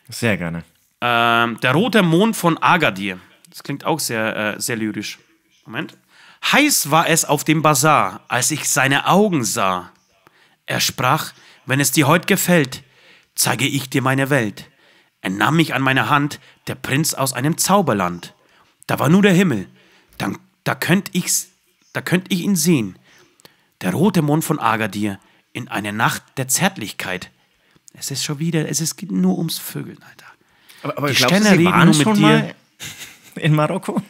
Speaker 2: Sehr gerne. Ähm, der rote Mond von Agadir. Das klingt auch sehr, äh, sehr lyrisch. Moment. Heiß war es auf dem Bazar, als ich seine Augen sah. Er sprach, wenn es dir heute gefällt, zeige ich dir meine Welt. Er nahm mich an meine Hand, der Prinz aus einem Zauberland. Da war nur der Himmel, dann, da könnte ich's, da könnt ich ihn sehen. Der rote Mond von Agadir in einer Nacht der Zärtlichkeit. Es ist schon wieder, es ist nur ums Vögeln, Alter. Aber, aber die glaubst sie reden nur mit dir. Mal in Marokko?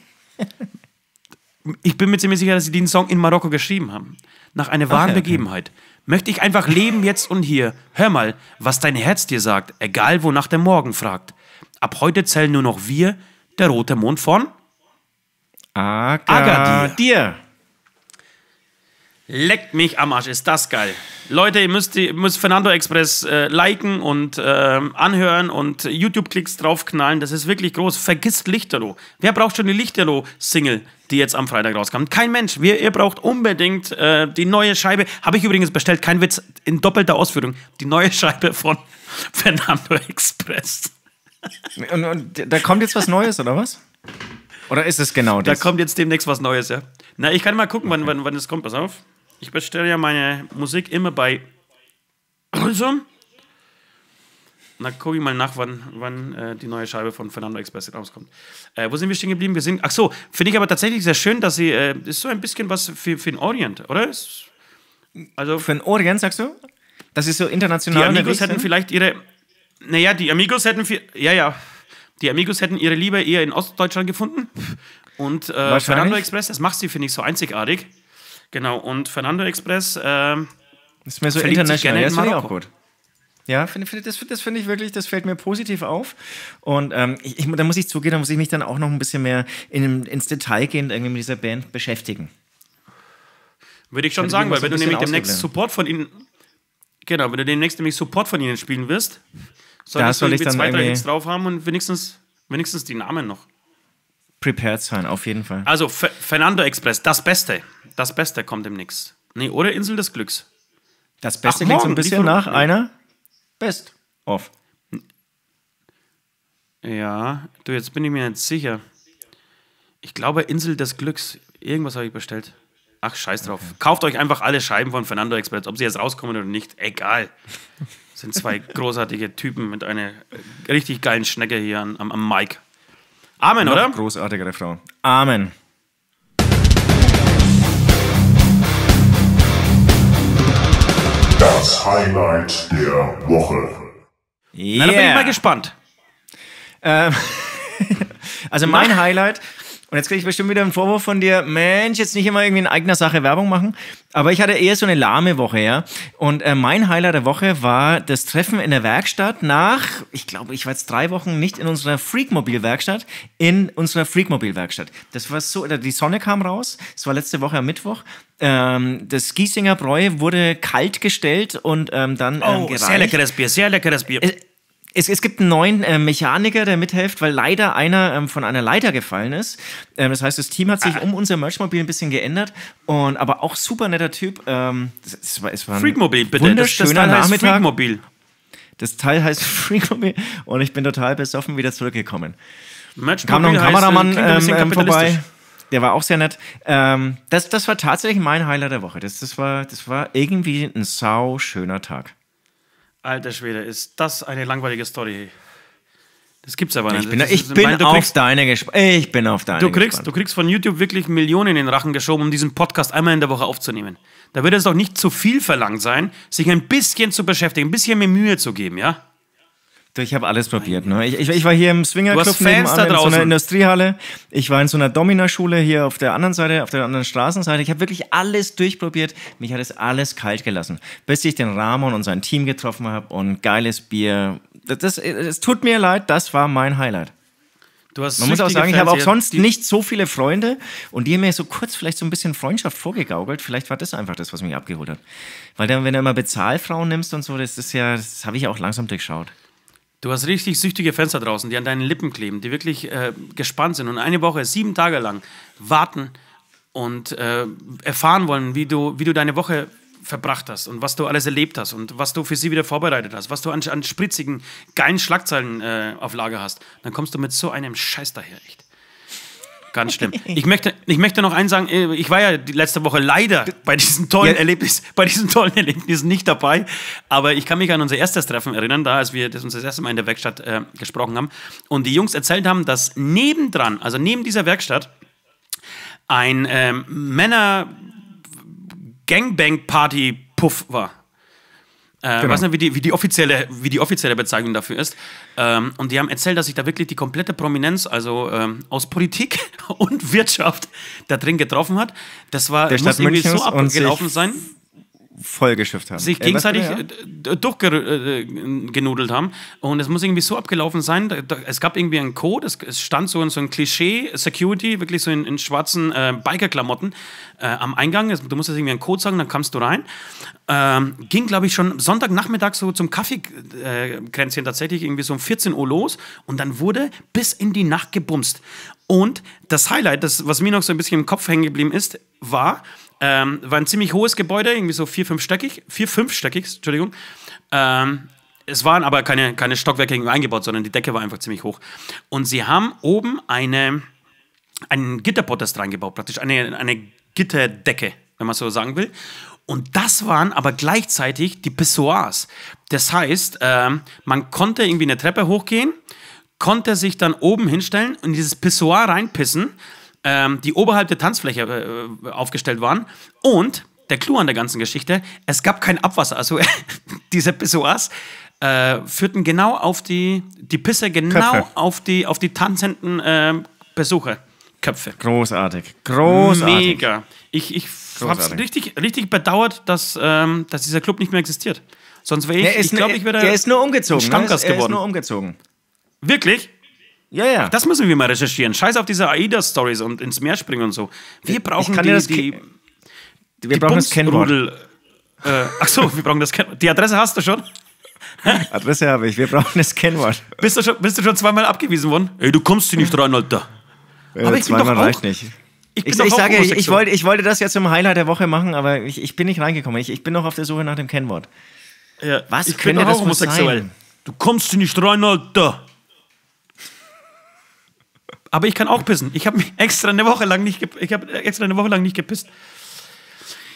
Speaker 2: ich bin mir ziemlich sicher, dass sie den Song in Marokko geschrieben haben. Nach einer wahren okay, Begebenheit. Okay. Möchte ich einfach leben jetzt und hier. Hör mal, was dein Herz dir sagt, egal wo nach der Morgen fragt. Ab heute zählen nur noch wir, der rote Mond von
Speaker 3: Agadir.
Speaker 2: Leckt mich am Arsch, ist das geil. Leute, ihr müsst, ihr müsst Fernando Express äh, liken und äh, anhören und YouTube-Klicks draufknallen. Das ist wirklich groß. Vergisst Lichterloh. Wer braucht schon die Lichterloh-Single, die jetzt am Freitag rauskam? Kein Mensch. Wir, ihr braucht unbedingt äh, die neue Scheibe. Habe ich übrigens bestellt, kein Witz, in doppelter Ausführung. Die neue Scheibe von Fernando
Speaker 3: Express. und, und da kommt jetzt was Neues, oder was? Oder ist es genau das? Da kommt jetzt demnächst was Neues, ja. Na,
Speaker 2: ich kann mal gucken, okay. wann, wann, wann es kommt. Pass auf. Ich bestelle ja meine Musik immer bei Amazon. Na, guck ich mal nach, wann, wann äh, die neue Scheibe von Fernando Express rauskommt. Äh, wo sind wir stehen geblieben? Wir sind. Ach so, finde ich aber tatsächlich sehr schön, dass sie. Äh, ist so ein bisschen was für, für den Orient, oder?
Speaker 3: Also, für den Orient, sagst du? Das ist so international. Die Amigos hätten ne?
Speaker 2: vielleicht ihre. Naja, die Amigos hätten. Viel, ja, ja. Die Amigos hätten ihre Liebe eher in Ostdeutschland gefunden. Und äh, Fernando Express, das macht sie, finde ich, so einzigartig. Genau, und Fernando Express. Äh, ist mir so international. Ja, das finde ich auch gut.
Speaker 3: Ja, find, find, das, das finde ich wirklich, das fällt mir positiv auf. Und ähm, ich, da muss ich zugehen, da muss ich mich dann auch noch ein bisschen mehr in, ins Detail gehend irgendwie mit dieser Band beschäftigen.
Speaker 2: Würde ich schon ich sagen, weil wenn du nämlich demnächst Support von ihnen, genau, wenn du demnächst nämlich Support von ihnen spielen wirst, soll da ich soll ich dann zwei, drei Hits drauf haben und wenigstens, wenigstens die Namen noch.
Speaker 3: Prepared sein, auf jeden Fall.
Speaker 2: Also, Fe Fernando Express, das Beste. Das Beste kommt demnächst. Nee, oder Insel des Glücks. Das Beste Ach, klingt so ein bisschen nach ja. einer
Speaker 3: Best of.
Speaker 2: Ja, du, jetzt bin ich mir nicht sicher. Ich glaube, Insel des Glücks. Irgendwas habe ich bestellt. Ach, scheiß drauf. Okay. Kauft euch einfach alle Scheiben von Fernando Express, ob sie jetzt rauskommen oder nicht. Egal. Das sind zwei großartige Typen mit einer richtig geilen Schnecke hier am, am Mike. Amen, Noch oder?
Speaker 3: Großartigere Frau. Amen. Das Highlight der Woche. Yeah. Na, da bin ich mal gespannt. Ähm, also mein Highlight und jetzt kriege ich bestimmt wieder einen Vorwurf von dir, Mensch, jetzt nicht immer irgendwie in eigener Sache Werbung machen. Aber ich hatte eher so eine lahme Woche, ja. Und äh, mein Highlight der Woche war das Treffen in der Werkstatt nach, ich glaube, ich war jetzt drei Wochen nicht in unserer Freakmobil-Werkstatt, in unserer Freakmobil-Werkstatt. Das war so, die Sonne kam raus, es war letzte Woche am Mittwoch. Ähm, das Giesinger Bräu wurde kalt gestellt und ähm, dann ähm, Oh, gereicht. sehr leckeres Bier, sehr leckeres Bier. Äh, es, es gibt einen neuen äh, Mechaniker, der mithilft, weil leider einer ähm, von einer Leiter gefallen ist. Ähm, das heißt, das Team hat sich ah. um unser Merchmobil ein bisschen geändert. Und, aber auch super netter Typ. Ähm, es, war, es war Freakmobil, bitte. Wunderschöner das, das Nachmittag. Freakmobil. Das Teil heißt Freakmobil und ich bin total besoffen wieder zurückgekommen. Merchmobil Kam noch ein äh, Kameramann heißt, ähm, vorbei. Der war auch sehr nett. Ähm, das, das war tatsächlich mein Highlight der Woche. Das, das, war, das war irgendwie ein sau schöner Tag.
Speaker 2: Alter Schwede, ist das eine langweilige Story. Das gibt's aber nicht. Ich bin, ich bin mein, auf
Speaker 3: deine gespannt. Ich bin auf deine du kriegst,
Speaker 2: gespannt. Du kriegst von YouTube wirklich Millionen in den Rachen geschoben, um diesen Podcast einmal in der Woche aufzunehmen. Da wird es doch nicht zu viel verlangt sein, sich ein bisschen zu beschäftigen, ein bisschen mehr Mühe zu geben, ja?
Speaker 3: Ich habe alles probiert. Ne? Ich, ich, ich, war hier im Swingerclub Fans da draußen. in so einer Industriehalle. Ich war in so einer Dominerschule hier auf der anderen Seite, auf der anderen Straßenseite. Ich habe wirklich alles durchprobiert. Mich hat es alles kalt gelassen, bis ich den Ramon und sein Team getroffen habe und geiles Bier. es tut mir leid, das war mein Highlight. Man muss auch sagen, Fans, ich habe auch sonst nicht so viele Freunde und die haben mir so kurz vielleicht so ein bisschen Freundschaft vorgegaukelt. Vielleicht war das einfach das, was mich abgeholt hat. Weil dann, wenn du immer Bezahlfrauen nimmst und so, das ist ja, das habe ich auch langsam durchschaut.
Speaker 2: Du hast richtig süchtige Fenster draußen, die an deinen Lippen kleben, die wirklich äh, gespannt sind und eine Woche, sieben Tage lang warten und äh, erfahren wollen, wie du, wie du deine Woche verbracht hast und was du alles erlebt hast und was du für sie wieder vorbereitet hast, was du an, an spritzigen, geilen Schlagzeilen äh, auf Lager hast, dann kommst du mit so einem Scheiß daher, echt. Ganz schlimm. Ich möchte, ich möchte noch eins sagen, äh, ich war ja letzte Woche leider bei diesen tollen, ja. Erlebnis, bei diesen tollen Erlebnissen nicht dabei, aber ich kann mich an unser erstes Treffen erinnern, da als wir das uns das erste Mal in der Werkstatt äh, gesprochen haben und die Jungs erzählt haben, dass nebendran, also neben dieser Werkstatt, ein ähm, Männer Gangbang Party Puff war. Äh, genau. weiß nicht, wie die, wie, die offizielle, wie die offizielle Bezeichnung dafür ist. Ähm, und die haben erzählt, dass sich da wirklich die komplette Prominenz, also ähm, aus Politik und Wirtschaft, da drin getroffen hat. Das war, der muss Stadt irgendwie München so abgelaufen sein
Speaker 3: vollgeschifft haben. Sich äh, gegenseitig ja?
Speaker 2: Genau? Äh, durchgenudelt äh, haben. Und es muss irgendwie so abgelaufen sein. Da, da, es gab irgendwie einen Code, es, es stand so, in, so ein Klischee, Security, wirklich so in, in schwarzen äh, Biker-Klamotten äh, am Eingang. Du musstest irgendwie einen Code sagen, dann kamst du rein. Ähm, ging, glaube ich, schon Sonntagnachmittag so zum Kaffeekränzchen tatsächlich irgendwie so um 14 Uhr los. Und dann wurde bis in die Nacht gebumst. Und das Highlight, das, was mir noch so ein bisschen im Kopf hängen geblieben ist, war, ähm, war ein ziemlich hohes Gebäude, irgendwie so vier, fünfstöckig, vier, fünfstöckig, Entschuldigung. Ähm, es waren aber keine, keine Stockwerke eingebaut, sondern die Decke war einfach ziemlich hoch. Und sie haben oben eine, einen Gitterpodest reingebaut, praktisch eine, eine Gitterdecke, wenn man so sagen will. Und das waren aber gleichzeitig die Pessoas. Das heißt, ähm, man konnte irgendwie eine Treppe hochgehen, konnte sich dann oben hinstellen und dieses Pessoa reinpissen ähm, die oberhalb der Tanzfläche äh, äh, aufgestellt waren. Und der Clou an der ganzen Geschichte, es gab kein Abwasser. Also diese Pissoirs äh, führten genau auf die, die Pisse genau Köpfe. auf die, auf die tanzenden äh, Besucher. Köpfe.
Speaker 3: Großartig. Großartig. Mega.
Speaker 2: Ich, ich habe es richtig, richtig bedauert, dass, ähm, dass dieser Club nicht mehr existiert. Sonst wäre ich, ich glaube, ich wäre der ist nur umgezogen. Ne? Stammgast ne? geworden. Er ist nur umgezogen. Wirklich? Ja, ja. Das müssen wir mal recherchieren. Scheiß auf diese AIDA-Stories und ins Meer springen und so. Wir brauchen die, das, die, die, Wir die
Speaker 3: brauchen das Kennwort.
Speaker 2: Äh, ach wir brauchen das Kennwort. Die Adresse hast du schon?
Speaker 3: Adresse habe ich. Wir brauchen das Kennwort.
Speaker 2: Bist du schon, bist du schon zweimal abgewiesen worden? Ey, du kommst hier nicht rein, Alter.
Speaker 3: Äh, aber ich zweimal bin doch auch, nicht. Ich, ich, ich sage, ich, ich, wollte, ich wollte das jetzt zum Highlight der Woche machen, aber ich, ich bin nicht reingekommen. Ich, ich bin noch auf der Suche nach dem Kennwort. Ja, Was ich könnte bin auch das homosexuell. Sein? Du kommst hier nicht rein,
Speaker 2: Alter. Aber ich kann auch pissen. Ich habe mich extra eine Woche lang nicht, ich habe extra eine Woche lang nicht gepisst.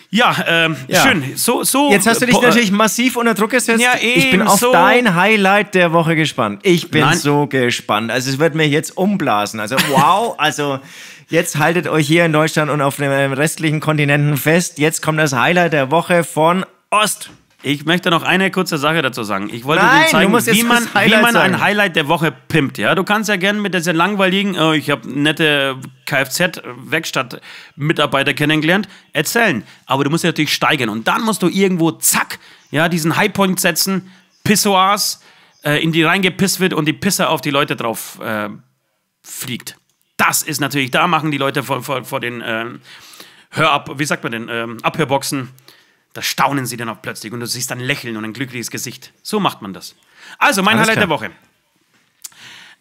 Speaker 2: Ja, ähm, ja, schön. So, so, Jetzt hast du dich äh, äh, natürlich
Speaker 3: massiv unter Druck gesetzt. Ja, eben ich bin auf so. dein Highlight der Woche gespannt. Ich bin Nein. so gespannt. Also es wird mir jetzt umblasen. Also wow, also jetzt haltet euch hier in Deutschland und auf den restlichen Kontinenten fest. Jetzt kommt das Highlight der Woche von
Speaker 2: Ost. Ich möchte noch eine kurze Sache dazu sagen. Ich wollte Nein, dir zeigen, wie man, wie man ein Highlight der Woche pimpt. Ja, du kannst ja gerne mit dieser langweiligen, oh, ich habe nette Kfz-Werkstatt-Mitarbeiter kennengelernt, erzählen. Aber du musst ja natürlich steigern. Und dann musst du irgendwo, zack, ja, diesen Highpoint setzen, Pissoirs, äh, in die reingepisst wird und die Pisse auf die Leute drauf äh, fliegt. Das ist natürlich, da machen die Leute vor, vor, vor den, äh, Hör wie sagt man denn, ähm, Abhörboxen da staunen sie dann auch plötzlich und du siehst ein Lächeln und ein glückliches Gesicht. So macht man das. Also, mein Alles Highlight klar. der Woche.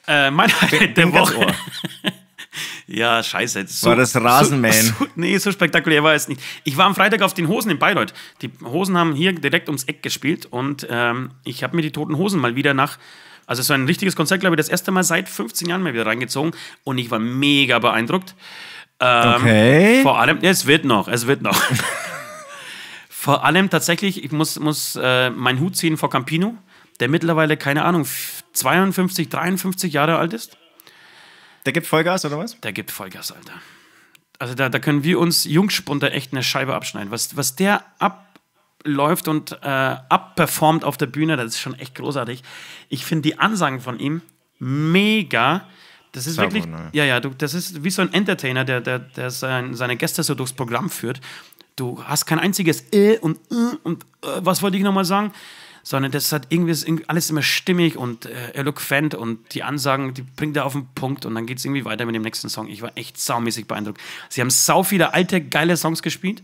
Speaker 2: Äh, mein Highlight der Woche. ja, scheiße. So, war das Rasenmähen? So, so, nee, so spektakulär war es nicht. Ich war am Freitag auf den Hosen in Bayreuth. Die Hosen haben hier direkt ums Eck gespielt und ähm, ich habe mir die Toten Hosen mal wieder nach also so ein richtiges Konzert, glaube ich, das erste Mal seit 15 Jahren mal wieder reingezogen und ich war mega beeindruckt. Ähm, okay. Vor allem, ja, es wird noch, es wird noch. Vor allem tatsächlich, ich muss, muss äh, meinen Hut ziehen vor Campino, der mittlerweile, keine Ahnung, 52, 53 Jahre alt ist. Der gibt Vollgas, oder was? Der gibt Vollgas, Alter. Also da, da können wir uns Jungspunter echt eine Scheibe abschneiden. Was, was der abläuft und äh, abperformt auf der Bühne, das ist schon echt großartig. Ich finde die Ansagen von ihm mega. Das ist Servo, wirklich, ne? ja, ja, du, das ist wie so ein Entertainer, der, der, der sein, seine Gäste so durchs Programm führt. Du hast kein einziges äh und äh und äh, was wollte ich nochmal sagen? Sondern das hat irgendwie alles immer stimmig und äh, eloquent und die Ansagen, die bringt er auf den Punkt und dann geht es irgendwie weiter mit dem nächsten Song. Ich war echt saumäßig beeindruckt. Sie haben sau viele alte, geile Songs gespielt.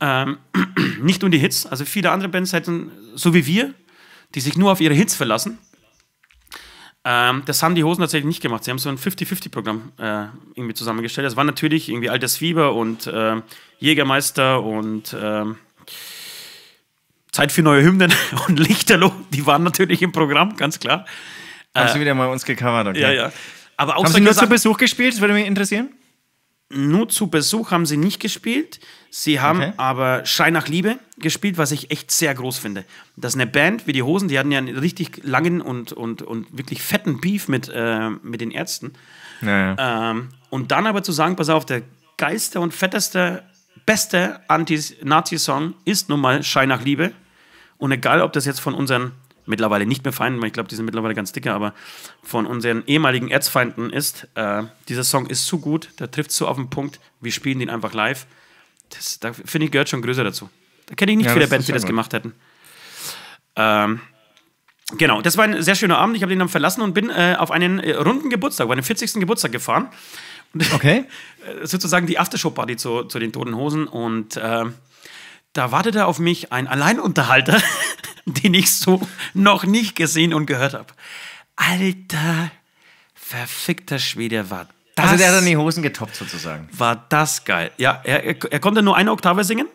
Speaker 2: Ähm, nicht nur die Hits, also viele andere Bands hätten, so wie wir, die sich nur auf ihre Hits verlassen, ähm, das haben die Hosen tatsächlich nicht gemacht. Sie haben so ein 50-50-Programm äh, irgendwie zusammengestellt. Das war natürlich irgendwie Altes Fieber und äh, Jägermeister und äh, Zeit für neue Hymnen und Lichterloh. Die waren natürlich im Programm, ganz klar.
Speaker 3: Haben Sie äh, wieder mal uns gecovert, okay? Ja, ja. Aber auch Haben so Sie nur zu Besuch gespielt? Das würde mich interessieren
Speaker 2: nur zu Besuch haben sie nicht gespielt. Sie haben okay. aber Schrei nach Liebe gespielt, was ich echt sehr groß finde. Das ist eine Band wie die Hosen, die hatten ja einen richtig langen und, und, und wirklich fetten Beef mit, äh, mit den Ärzten.
Speaker 3: Naja.
Speaker 2: Ähm, und dann aber zu sagen, pass auf, der geilste und fetteste, beste Anti-Nazi-Song ist nun mal Schrei nach Liebe. Und egal, ob das jetzt von unseren mittlerweile nicht mehr Feinden, weil ich glaube, die sind mittlerweile ganz dicker, aber von unseren ehemaligen Erzfeinden ist, äh, dieser Song ist zu gut, der trifft so auf den Punkt, wir spielen den einfach live. Das, da finde ich, gehört schon größer dazu. Da kenne ich nicht ja, viele Bands, die das gemacht hätten. Ähm, genau, das war ein sehr schöner Abend. Ich habe den dann verlassen und bin äh, auf einen äh, runden Geburtstag, auf einen 40. Geburtstag gefahren. Okay. Äh, sozusagen die Aftershow-Party zu, zu den Toten Hosen und ähm, da wartete auf mich ein Alleinunterhalter den ich so noch nicht gesehen und gehört habe. Alter, verfickter Schwede war das. Also der hat dann die
Speaker 3: Hosen getoppt sozusagen.
Speaker 2: War das geil. Ja, er, er, er konnte nur eine Oktave singen.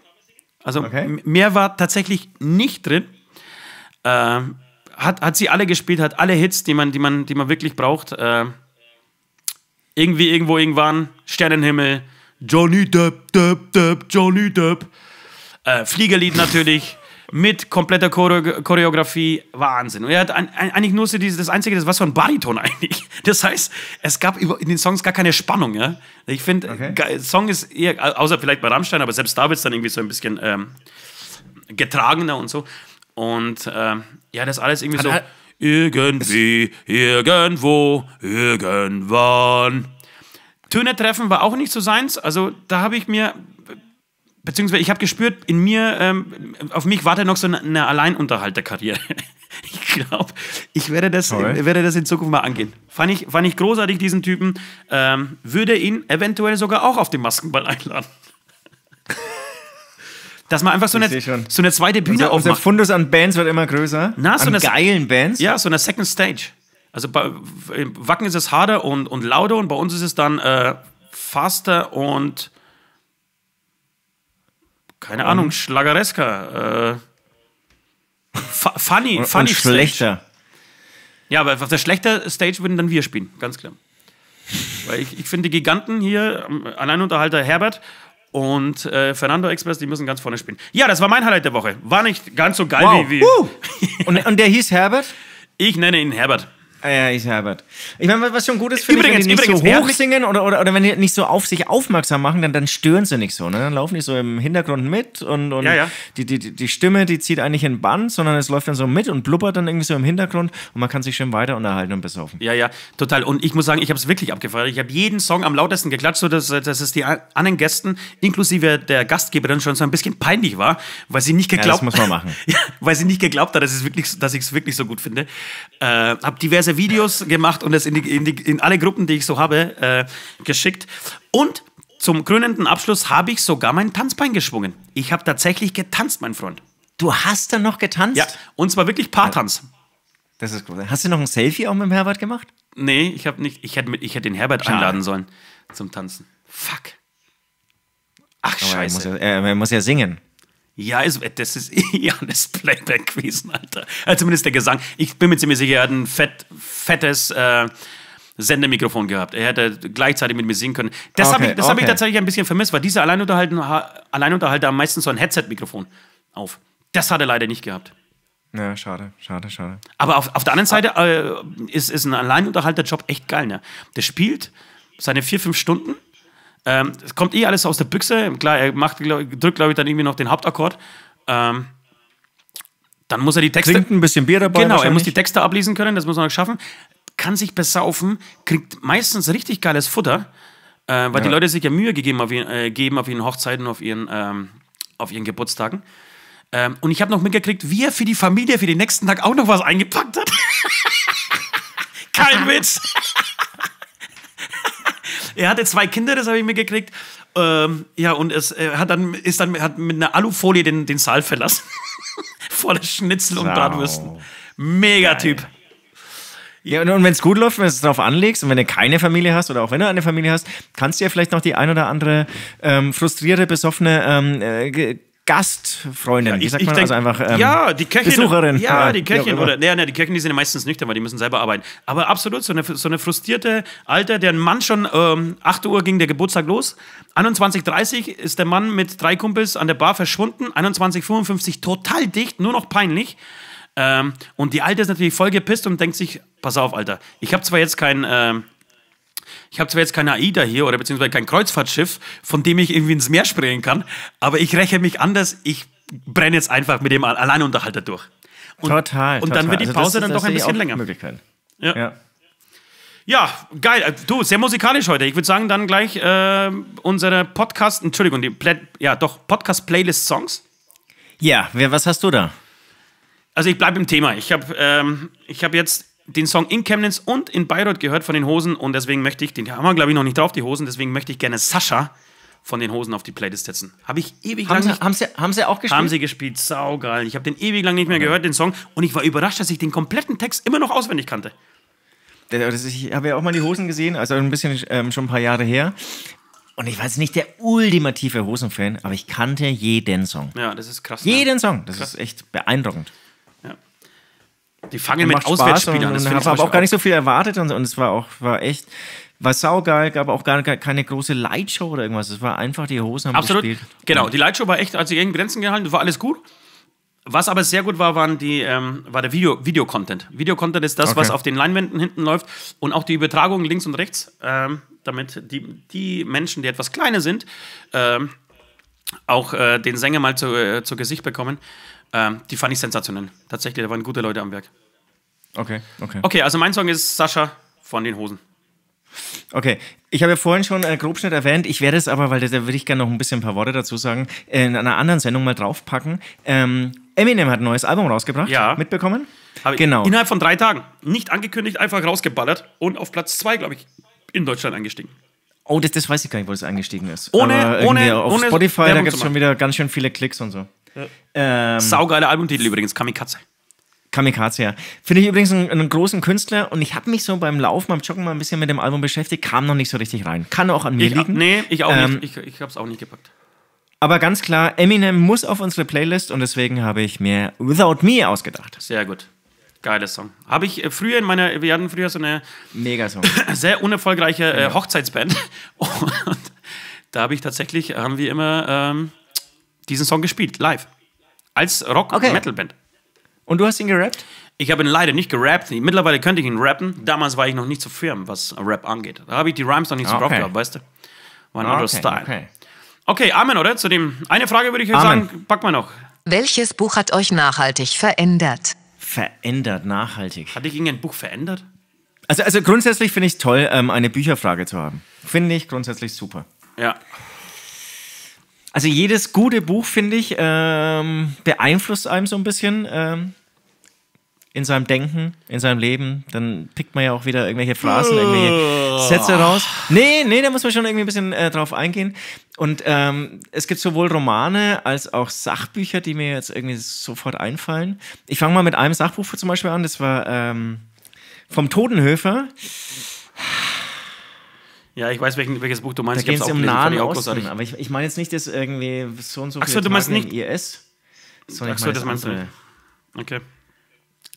Speaker 2: Also okay. mehr war tatsächlich nicht drin. Ähm, hat, hat sie alle gespielt, hat alle Hits, die man, die man, die man wirklich braucht. Äh, irgendwie, irgendwo, irgendwann, Sternenhimmel, Johnny Depp, Depp, Depp, Johnny Depp. Äh, Fliegerlied natürlich mit kompletter Chore Choreografie, Wahnsinn. Und er hat ein, ein, eigentlich nur so dieses, das Einzige, das war so ein Bariton eigentlich. Das heißt, es gab in den Songs gar keine Spannung. Ja? Ich finde, okay. Song ist eher, außer vielleicht bei Rammstein, aber selbst da wird es dann irgendwie so ein bisschen ähm, getragener und so. Und ähm, ja, das alles irgendwie hat so. irgendwie, irgendwo, irgendwann. Töne treffen war auch nicht so seins. Also da habe ich mir, beziehungsweise ich habe gespürt, in mir, ähm, auf mich wartet noch so eine Alleinunterhalterkarriere. ich glaube, ich werde das, werde das in Zukunft mal angehen. Fand ich, fand ich großartig, diesen Typen. Ähm, würde ihn eventuell sogar auch auf den Maskenball einladen. Dass man einfach so eine, so eine zweite Bühne unser, aufmacht. Der
Speaker 3: Fundus an Bands wird immer größer. Na, so an eine,
Speaker 2: geilen Bands. Ja, so eine Second Stage. Also bei Wacken ist es harder und, und lauter und bei uns ist es dann äh, faster und keine Ahnung, mhm. Schlageresker. Äh, funny, und, funny und schlechter. Stage. Ja, aber auf der schlechter Stage würden dann wir spielen, ganz klar. Weil ich, ich finde, die Giganten hier, ähm, Alleinunterhalter Herbert und äh, Fernando Express, die müssen ganz vorne spielen. Ja, das war mein Highlight der Woche. War nicht ganz so geil wow. wie. wie. Uh. und, und der hieß Herbert? Ich nenne ihn Herbert.
Speaker 3: Ah ja, ich Herbert. Ich meine, was schon gut ist, finde ich, wenn die nicht so hoch singen oder, oder, oder wenn die nicht so auf sich aufmerksam machen, dann, dann stören sie nicht so. Ne? Dann laufen die so im Hintergrund mit und, und ja, ja. Die, die, die Stimme, die zieht eigentlich in Band, sondern es läuft dann so mit und blubbert dann irgendwie so im Hintergrund und man kann sich schön weiter unterhalten und besaufen.
Speaker 2: Ja, ja, total. Und ich muss sagen, ich habe es wirklich abgefeiert. Ich habe jeden Song am lautesten geklatscht, sodass dass es die anderen Gästen, inklusive der Gastgeberin, schon so ein bisschen peinlich war, weil sie nicht geglaubt ja, das muss man machen. weil sie nicht geglaubt hat, dass ich es wirklich, wirklich so gut finde. Äh, habe diverse Videos gemacht und es in, die, in, die, in alle Gruppen, die ich so habe, äh, geschickt. Und zum krönenden Abschluss habe ich sogar mein Tanzbein geschwungen. Ich habe tatsächlich getanzt, mein Freund.
Speaker 3: Du hast dann noch getanzt? Ja, und zwar wirklich Paartanz. Das ist cool. Hast du noch ein Selfie auch mit dem Herbert gemacht?
Speaker 2: Nee, ich habe nicht. Ich hätte, ich hätte den Herbert Schade. einladen sollen zum Tanzen. Fuck.
Speaker 3: Ach, Aber scheiße. Er muss, ja, er muss ja singen.
Speaker 2: Ja, ist, das ist ja ist eh Playback gewesen, Alter. zumindest der Gesang. Ich bin mir ziemlich sicher, er hat ein fett, fettes äh, Sendemikrofon gehabt. Er hätte gleichzeitig mit mir singen können. Das okay, habe ich, okay. hab ich tatsächlich ein bisschen vermisst, weil diese Alleinunterhalter, haben meistens so ein Headset-Mikrofon auf. Das hat er leider nicht gehabt.
Speaker 3: Ja, schade, schade, schade.
Speaker 2: Aber auf, auf der anderen Seite äh, ist, ist ein Alleinunterhalter-Job echt geil, ne? Der spielt seine vier, fünf Stunden ähm, es kommt eh alles aus der Büchse. Klar, er macht, drückt, glaube ich, dann irgendwie noch den Hauptakkord. Ähm, dann muss er die Texte. Trinkt ein
Speaker 3: bisschen Bier dabei. Genau, er muss die
Speaker 2: Texte ablesen können, das muss man schaffen. Kann sich besaufen, kriegt meistens richtig geiles Futter, äh, weil ja. die Leute sich ja Mühe gegeben auf ihren, äh, geben auf ihren Hochzeiten, auf ihren, ähm, auf ihren Geburtstagen. Ähm, und ich habe noch mitgekriegt, wie er für die Familie für den nächsten Tag auch noch was eingepackt hat.
Speaker 1: Kein Witz.
Speaker 2: Er hatte zwei Kinder, das habe ich mir gekriegt. Ähm, ja, und es, er hat dann, ist dann hat mit einer Alufolie den, den Saal verlassen.
Speaker 3: Voller Schnitzel und Bratwürsten. Mega Typ. Geil. Ja, und wenn es gut läuft, wenn du es drauf anlegst und wenn du keine Familie hast oder auch wenn du eine Familie hast, kannst du ja vielleicht noch die ein oder andere ähm, frustrierte, besoffene ähm, äh, Gastfreundin, ja, ich, wie sagt man denk, also einfach ähm, ja, die Köchin, Besucherin. Ja, ah, die Köchin. Ja, oder,
Speaker 2: ja, ne, die Köchin, die sind ja meistens nüchtern, weil die müssen selber arbeiten. Aber absolut, so eine, so eine frustrierte Alter, deren Mann schon, ähm, 8 Uhr ging der Geburtstag los, 21.30 ist der Mann mit drei Kumpels an der Bar verschwunden, 21.55 total dicht, nur noch peinlich. Ähm, und die Alte ist natürlich voll gepisst und denkt sich, pass auf, Alter, ich habe zwar jetzt kein... Ähm, ich habe zwar jetzt keine AIDA hier oder beziehungsweise kein Kreuzfahrtschiff, von dem ich irgendwie ins Meer springen kann, aber ich räche mich anders. Ich brenne jetzt einfach mit dem Alleinunterhalter durch.
Speaker 3: Und, total. Und dann wird die also Pause also dann doch ein bisschen länger.
Speaker 2: Ja. ja. ja. geil. Äh, du, sehr musikalisch heute. Ich würde sagen, dann gleich äh, unsere Podcast, Entschuldigung, die Pla ja, doch, Podcast-Playlist-Songs.
Speaker 3: Ja, wer, was hast du da?
Speaker 2: Also ich bleibe im Thema. Ich habe ähm, hab jetzt den Song in Chemnitz und in Bayreuth gehört von den Hosen und deswegen möchte ich, den haben wir glaube ich noch nicht drauf, die Hosen, deswegen möchte ich gerne Sascha von den Hosen auf die Playlist setzen. Habe ich ewig haben lang. Sie, haben, sie, haben sie auch gespielt? Haben sie gespielt, saugeil. Ich habe den ewig lang nicht mehr gehört, den Song, und ich war überrascht, dass ich den kompletten Text immer noch auswendig kannte.
Speaker 3: ich habe ja auch mal die Hosen gesehen, also ein bisschen ähm, schon ein paar Jahre her. Und ich weiß nicht, der ultimative Hosenfan, aber ich kannte jeden Song. Ja, das ist krass. Ne? Jeden ne? Song. Das krass. ist echt beeindruckend.
Speaker 2: Die fangen mit Auswärtsspielern. an. Ich habe aber auch gar nicht so
Speaker 3: viel erwartet und, und es war auch war echt war saugeil, gab auch gar keine große Lightshow oder irgendwas. Es war einfach die Hosen haben Absolut. gespielt. Genau,
Speaker 2: die Lightshow war echt, also gegen Grenzen gehalten, war alles gut. Was aber sehr gut war, waren die, ähm, war der Video, Video-Content. Video-Content ist das, okay. was auf den Leinwänden hinten läuft und auch die Übertragung links und rechts, ähm, damit die, die Menschen, die etwas kleiner sind, ähm, auch äh, den Sänger mal zu, äh, zu Gesicht bekommen. Ähm, die fand ich sensationell. Tatsächlich, da waren gute Leute am Werk.
Speaker 3: Okay, okay.
Speaker 2: Okay, also mein Song ist Sascha von den Hosen.
Speaker 3: Okay, ich habe ja vorhin schon äh, Grobschnitt erwähnt. Ich werde es aber, weil da würde ich gerne noch ein bisschen ein paar Worte dazu sagen, in einer anderen Sendung mal draufpacken. Ähm, Eminem hat ein neues Album rausgebracht. Ja. Mitbekommen? Hab genau. Innerhalb von drei Tagen. Nicht angekündigt, einfach
Speaker 2: rausgeballert und auf Platz zwei, glaube ich, in Deutschland eingestiegen.
Speaker 3: Oh, das, das weiß ich gar nicht, wo das eingestiegen ist. Ohne, ohne, auf ohne Spotify, da gibt es schon wieder ganz schön viele Klicks und so. Ja. Ähm, Saugeile Albumtitel übrigens, Kamikaze. Kamikaze, ja. Finde ich übrigens einen, einen, großen Künstler und ich habe mich so beim Laufen, beim Joggen mal ein bisschen mit dem Album beschäftigt, kam noch nicht so richtig rein. Kann auch an mir ich, liegen. Nee, ich auch ähm,
Speaker 2: nicht. Ich, ich habe es auch nicht gepackt.
Speaker 3: Aber ganz klar, Eminem muss auf unsere Playlist und deswegen habe ich mir Without Me ausgedacht. Sehr gut. Geiler Song. Habe ich äh, früher in meiner, wir hatten
Speaker 2: früher so eine Megasong. sehr unerfolgreiche äh, Hochzeitsband. Und da habe ich tatsächlich, haben wir immer ähm, diesen Song gespielt, live. Als Rock-Metal-Band. Und du hast ihn gerappt? Ich habe ihn leider nicht gerappt. Mittlerweile könnte ich ihn rappen. Damals war ich noch nicht so firm, was Rap angeht. Da habe ich die Rhymes noch nicht so okay. drauf gehabt, weißt du? War ein anderer Style. Okay. okay, Amen, oder? Zu dem eine Frage würde ich euch sagen, pack mal noch.
Speaker 1: Welches Buch hat euch nachhaltig verändert?
Speaker 3: Verändert, nachhaltig. Hat dich irgendein Buch verändert? Also, also grundsätzlich finde ich es toll, ähm, eine Bücherfrage zu haben. Finde ich grundsätzlich super. Ja. Also jedes gute Buch, finde ich, ähm, beeinflusst einem so ein bisschen ähm, in seinem Denken, in seinem Leben. Dann pickt man ja auch wieder irgendwelche Phrasen, irgendwelche oh. Sätze raus. Nee, nee, da muss man schon irgendwie ein bisschen äh, drauf eingehen. Und ähm, es gibt sowohl Romane als auch Sachbücher, die mir jetzt irgendwie sofort einfallen. Ich fange mal mit einem Sachbuch zum Beispiel an, das war ähm, vom Totenhöfer.
Speaker 2: Ja, ich weiß, welchen, welches Buch du meinst. Da geht es um Nahen Osten, aber
Speaker 3: ich, ich meine jetzt nicht, dass irgendwie so und so Ach so, du meinst nicht IS, sondern Ach so, das meinst du nicht.
Speaker 2: Okay.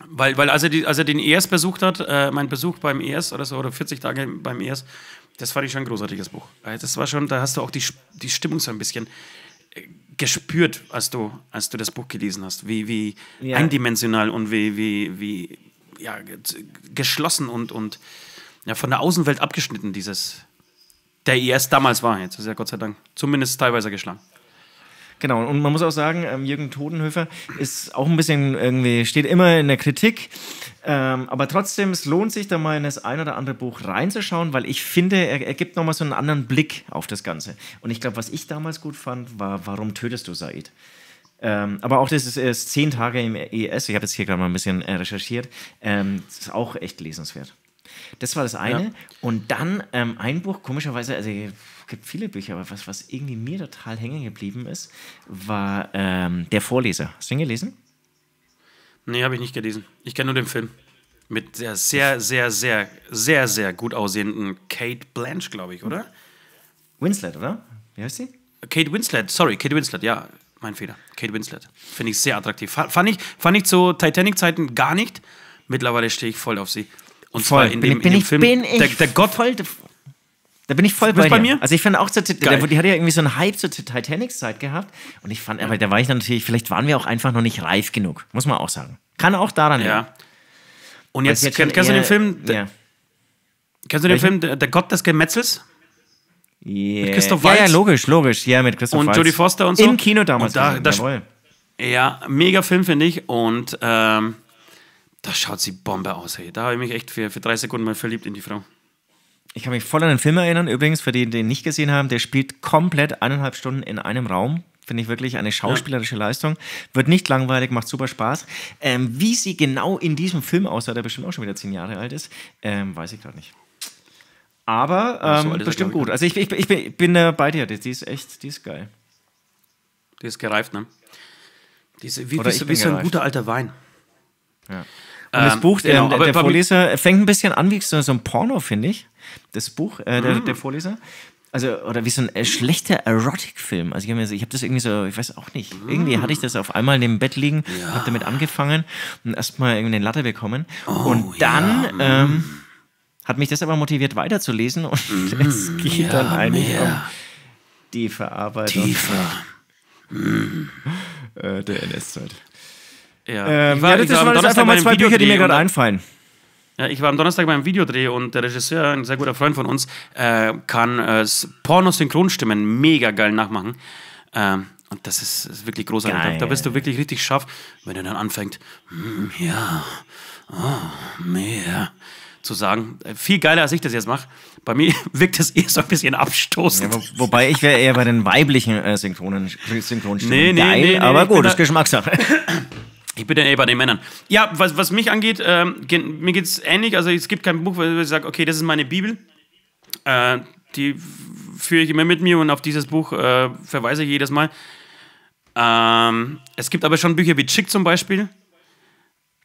Speaker 2: Weil, weil als, er die, als er den ES besucht hat, äh, mein Besuch beim ES oder so, oder 40 Tage beim ES, das fand ich schon ein großartiges Buch. Das war schon, da hast du auch die, die Stimmung so ein bisschen äh, gespürt, als du, als du das Buch gelesen hast, wie, wie ja. eindimensional und wie, wie, wie ja, geschlossen und, und ja, von der Außenwelt abgeschnitten dieses, der IS damals war. Jetzt ist also er Gott
Speaker 3: sei Dank zumindest teilweise geschlagen. Genau, und man muss auch sagen, ähm, Jürgen Todenhöfer ist auch ein bisschen irgendwie, steht immer in der Kritik. Ähm, aber trotzdem, es lohnt sich da mal in das ein oder andere Buch reinzuschauen, weil ich finde, er, er gibt nochmal so einen anderen Blick auf das Ganze. Und ich glaube, was ich damals gut fand, war, warum tötest du Said? Ähm, aber auch das ist erst zehn Tage im ES. Ich habe jetzt hier gerade mal ein bisschen äh, recherchiert. Ähm, ist auch echt lesenswert. Das war das eine. Ja. Und dann ähm, ein Buch, komischerweise, also es gibt viele Bücher, aber was, was irgendwie mir total hängen geblieben ist, war ähm, Der Vorleser. Hast du ihn gelesen?
Speaker 2: Nee, habe ich nicht gelesen. Ich kenne nur den Film. Mit der sehr, sehr, sehr, sehr, sehr gut aussehenden Kate Blanche, glaube ich, oder?
Speaker 3: Winslet, oder?
Speaker 2: Wie heißt sie? Kate Winslet, sorry, Kate Winslet, ja, mein Fehler. Kate Winslet. Finde ich sehr attraktiv. Fand ich, fand ich zu Titanic-Zeiten gar nicht. Mittlerweile stehe ich voll auf sie. Und voll. zwar in dem, bin in dem ich, Film. Bin ich der, der
Speaker 3: Gott. Voll, da bin ich voll bei, bei, mir. Also ich fand auch, zur, der, die hatte ja irgendwie so einen Hype zur Titanic-Zeit gehabt. Und ich fand, aber da war ich dann natürlich, vielleicht waren wir auch einfach noch nicht reif genug, muss man auch sagen. Kann auch daran liegen. Ja. Und jetzt, jetzt kenn, kannst eher, du den Film, ja.
Speaker 2: kennst du den Welchen? Film der, der Gott des Gemetzels?
Speaker 3: Yeah. Mit Christoph Waltz. Ja, ja, logisch, logisch. Ja, mit Christoph Und Waltz. Jodie Foster und so. Im Kino damals. Und da, da,
Speaker 2: ja, mega Film, finde ich. Und ähm, da schaut sie Bombe aus, hey. Da habe ich mich echt für, für drei
Speaker 3: Sekunden mal verliebt in die Frau. Ich kann mich voll an den Film erinnern, übrigens, für die, die ihn nicht gesehen haben, der spielt komplett eineinhalb Stunden in einem Raum. Finde ich wirklich eine schauspielerische ja. Leistung. Wird nicht langweilig, macht super Spaß. Ähm, wie sie genau in diesem Film aussah, der bestimmt auch schon wieder zehn Jahre alt ist, ähm, weiß ich gerade nicht. Aber ähm, so bestimmt gut. Ne? Also ich, ich, ich bin, ich bin äh, bei dir. Die, ist echt, die ist geil. Die ist gereift, ne? Die ist, wie, Oder wie, wie so ein guter alter Wein.
Speaker 2: Ja. Und das ähm, Buch, ähm, genau, der, der Vorleser
Speaker 3: fängt ein bisschen an wie so, so ein Porno, finde ich. Das Buch, äh, der, mm. der Vorleser. Also, oder wie so ein äh, schlechter Erotic-Film. Also, ich habe hab das irgendwie so, ich weiß auch nicht. Mhm. Irgendwie hatte ich das auf einmal neben dem Bett liegen, ja. habe damit angefangen und erstmal irgendwie den Latte bekommen. Oh, und dann ja. Mhm. ähm, hat mich das aber motiviert weiterzulesen und mm, es geht ja, dann eigentlich mehr. um die Verarbeitung Tiefer. Mm. Äh, der NS-Zeit.
Speaker 2: Ja, ähm, war, ja das, war, das waren einfach mal zwei Bücher, die mir gerade einfallen. Ja, ich war am Donnerstag beim Videodreh und der Regisseur, ein sehr guter Freund von uns, äh, kann äh, porno mega geil nachmachen. Ähm, und das ist, ist wirklich großartig. Geil. Da bist du wirklich richtig scharf, wenn er dann anfängt, mm, ja, oh, mehr zu sagen. Äh, viel geiler, als ich das jetzt mache. Bei mir wirkt das eher so ein bisschen abstoßend. Ja, wo,
Speaker 3: wobei ich wäre eher bei den weiblichen äh, Synchronen, Synchronstimmen nee, nee, geil, nee, nee, aber gut, das ist Geschmackssache.
Speaker 2: Ich bin ja eh bei den Männern. Ja, was, was mich angeht, ähm, mir geht es ähnlich. Also es gibt kein Buch, wo ich sage, okay, das ist meine Bibel. Äh, die führe ich immer mit mir und auf dieses Buch äh, verweise ich jedes Mal. Ähm, es gibt aber schon Bücher wie Chick zum Beispiel.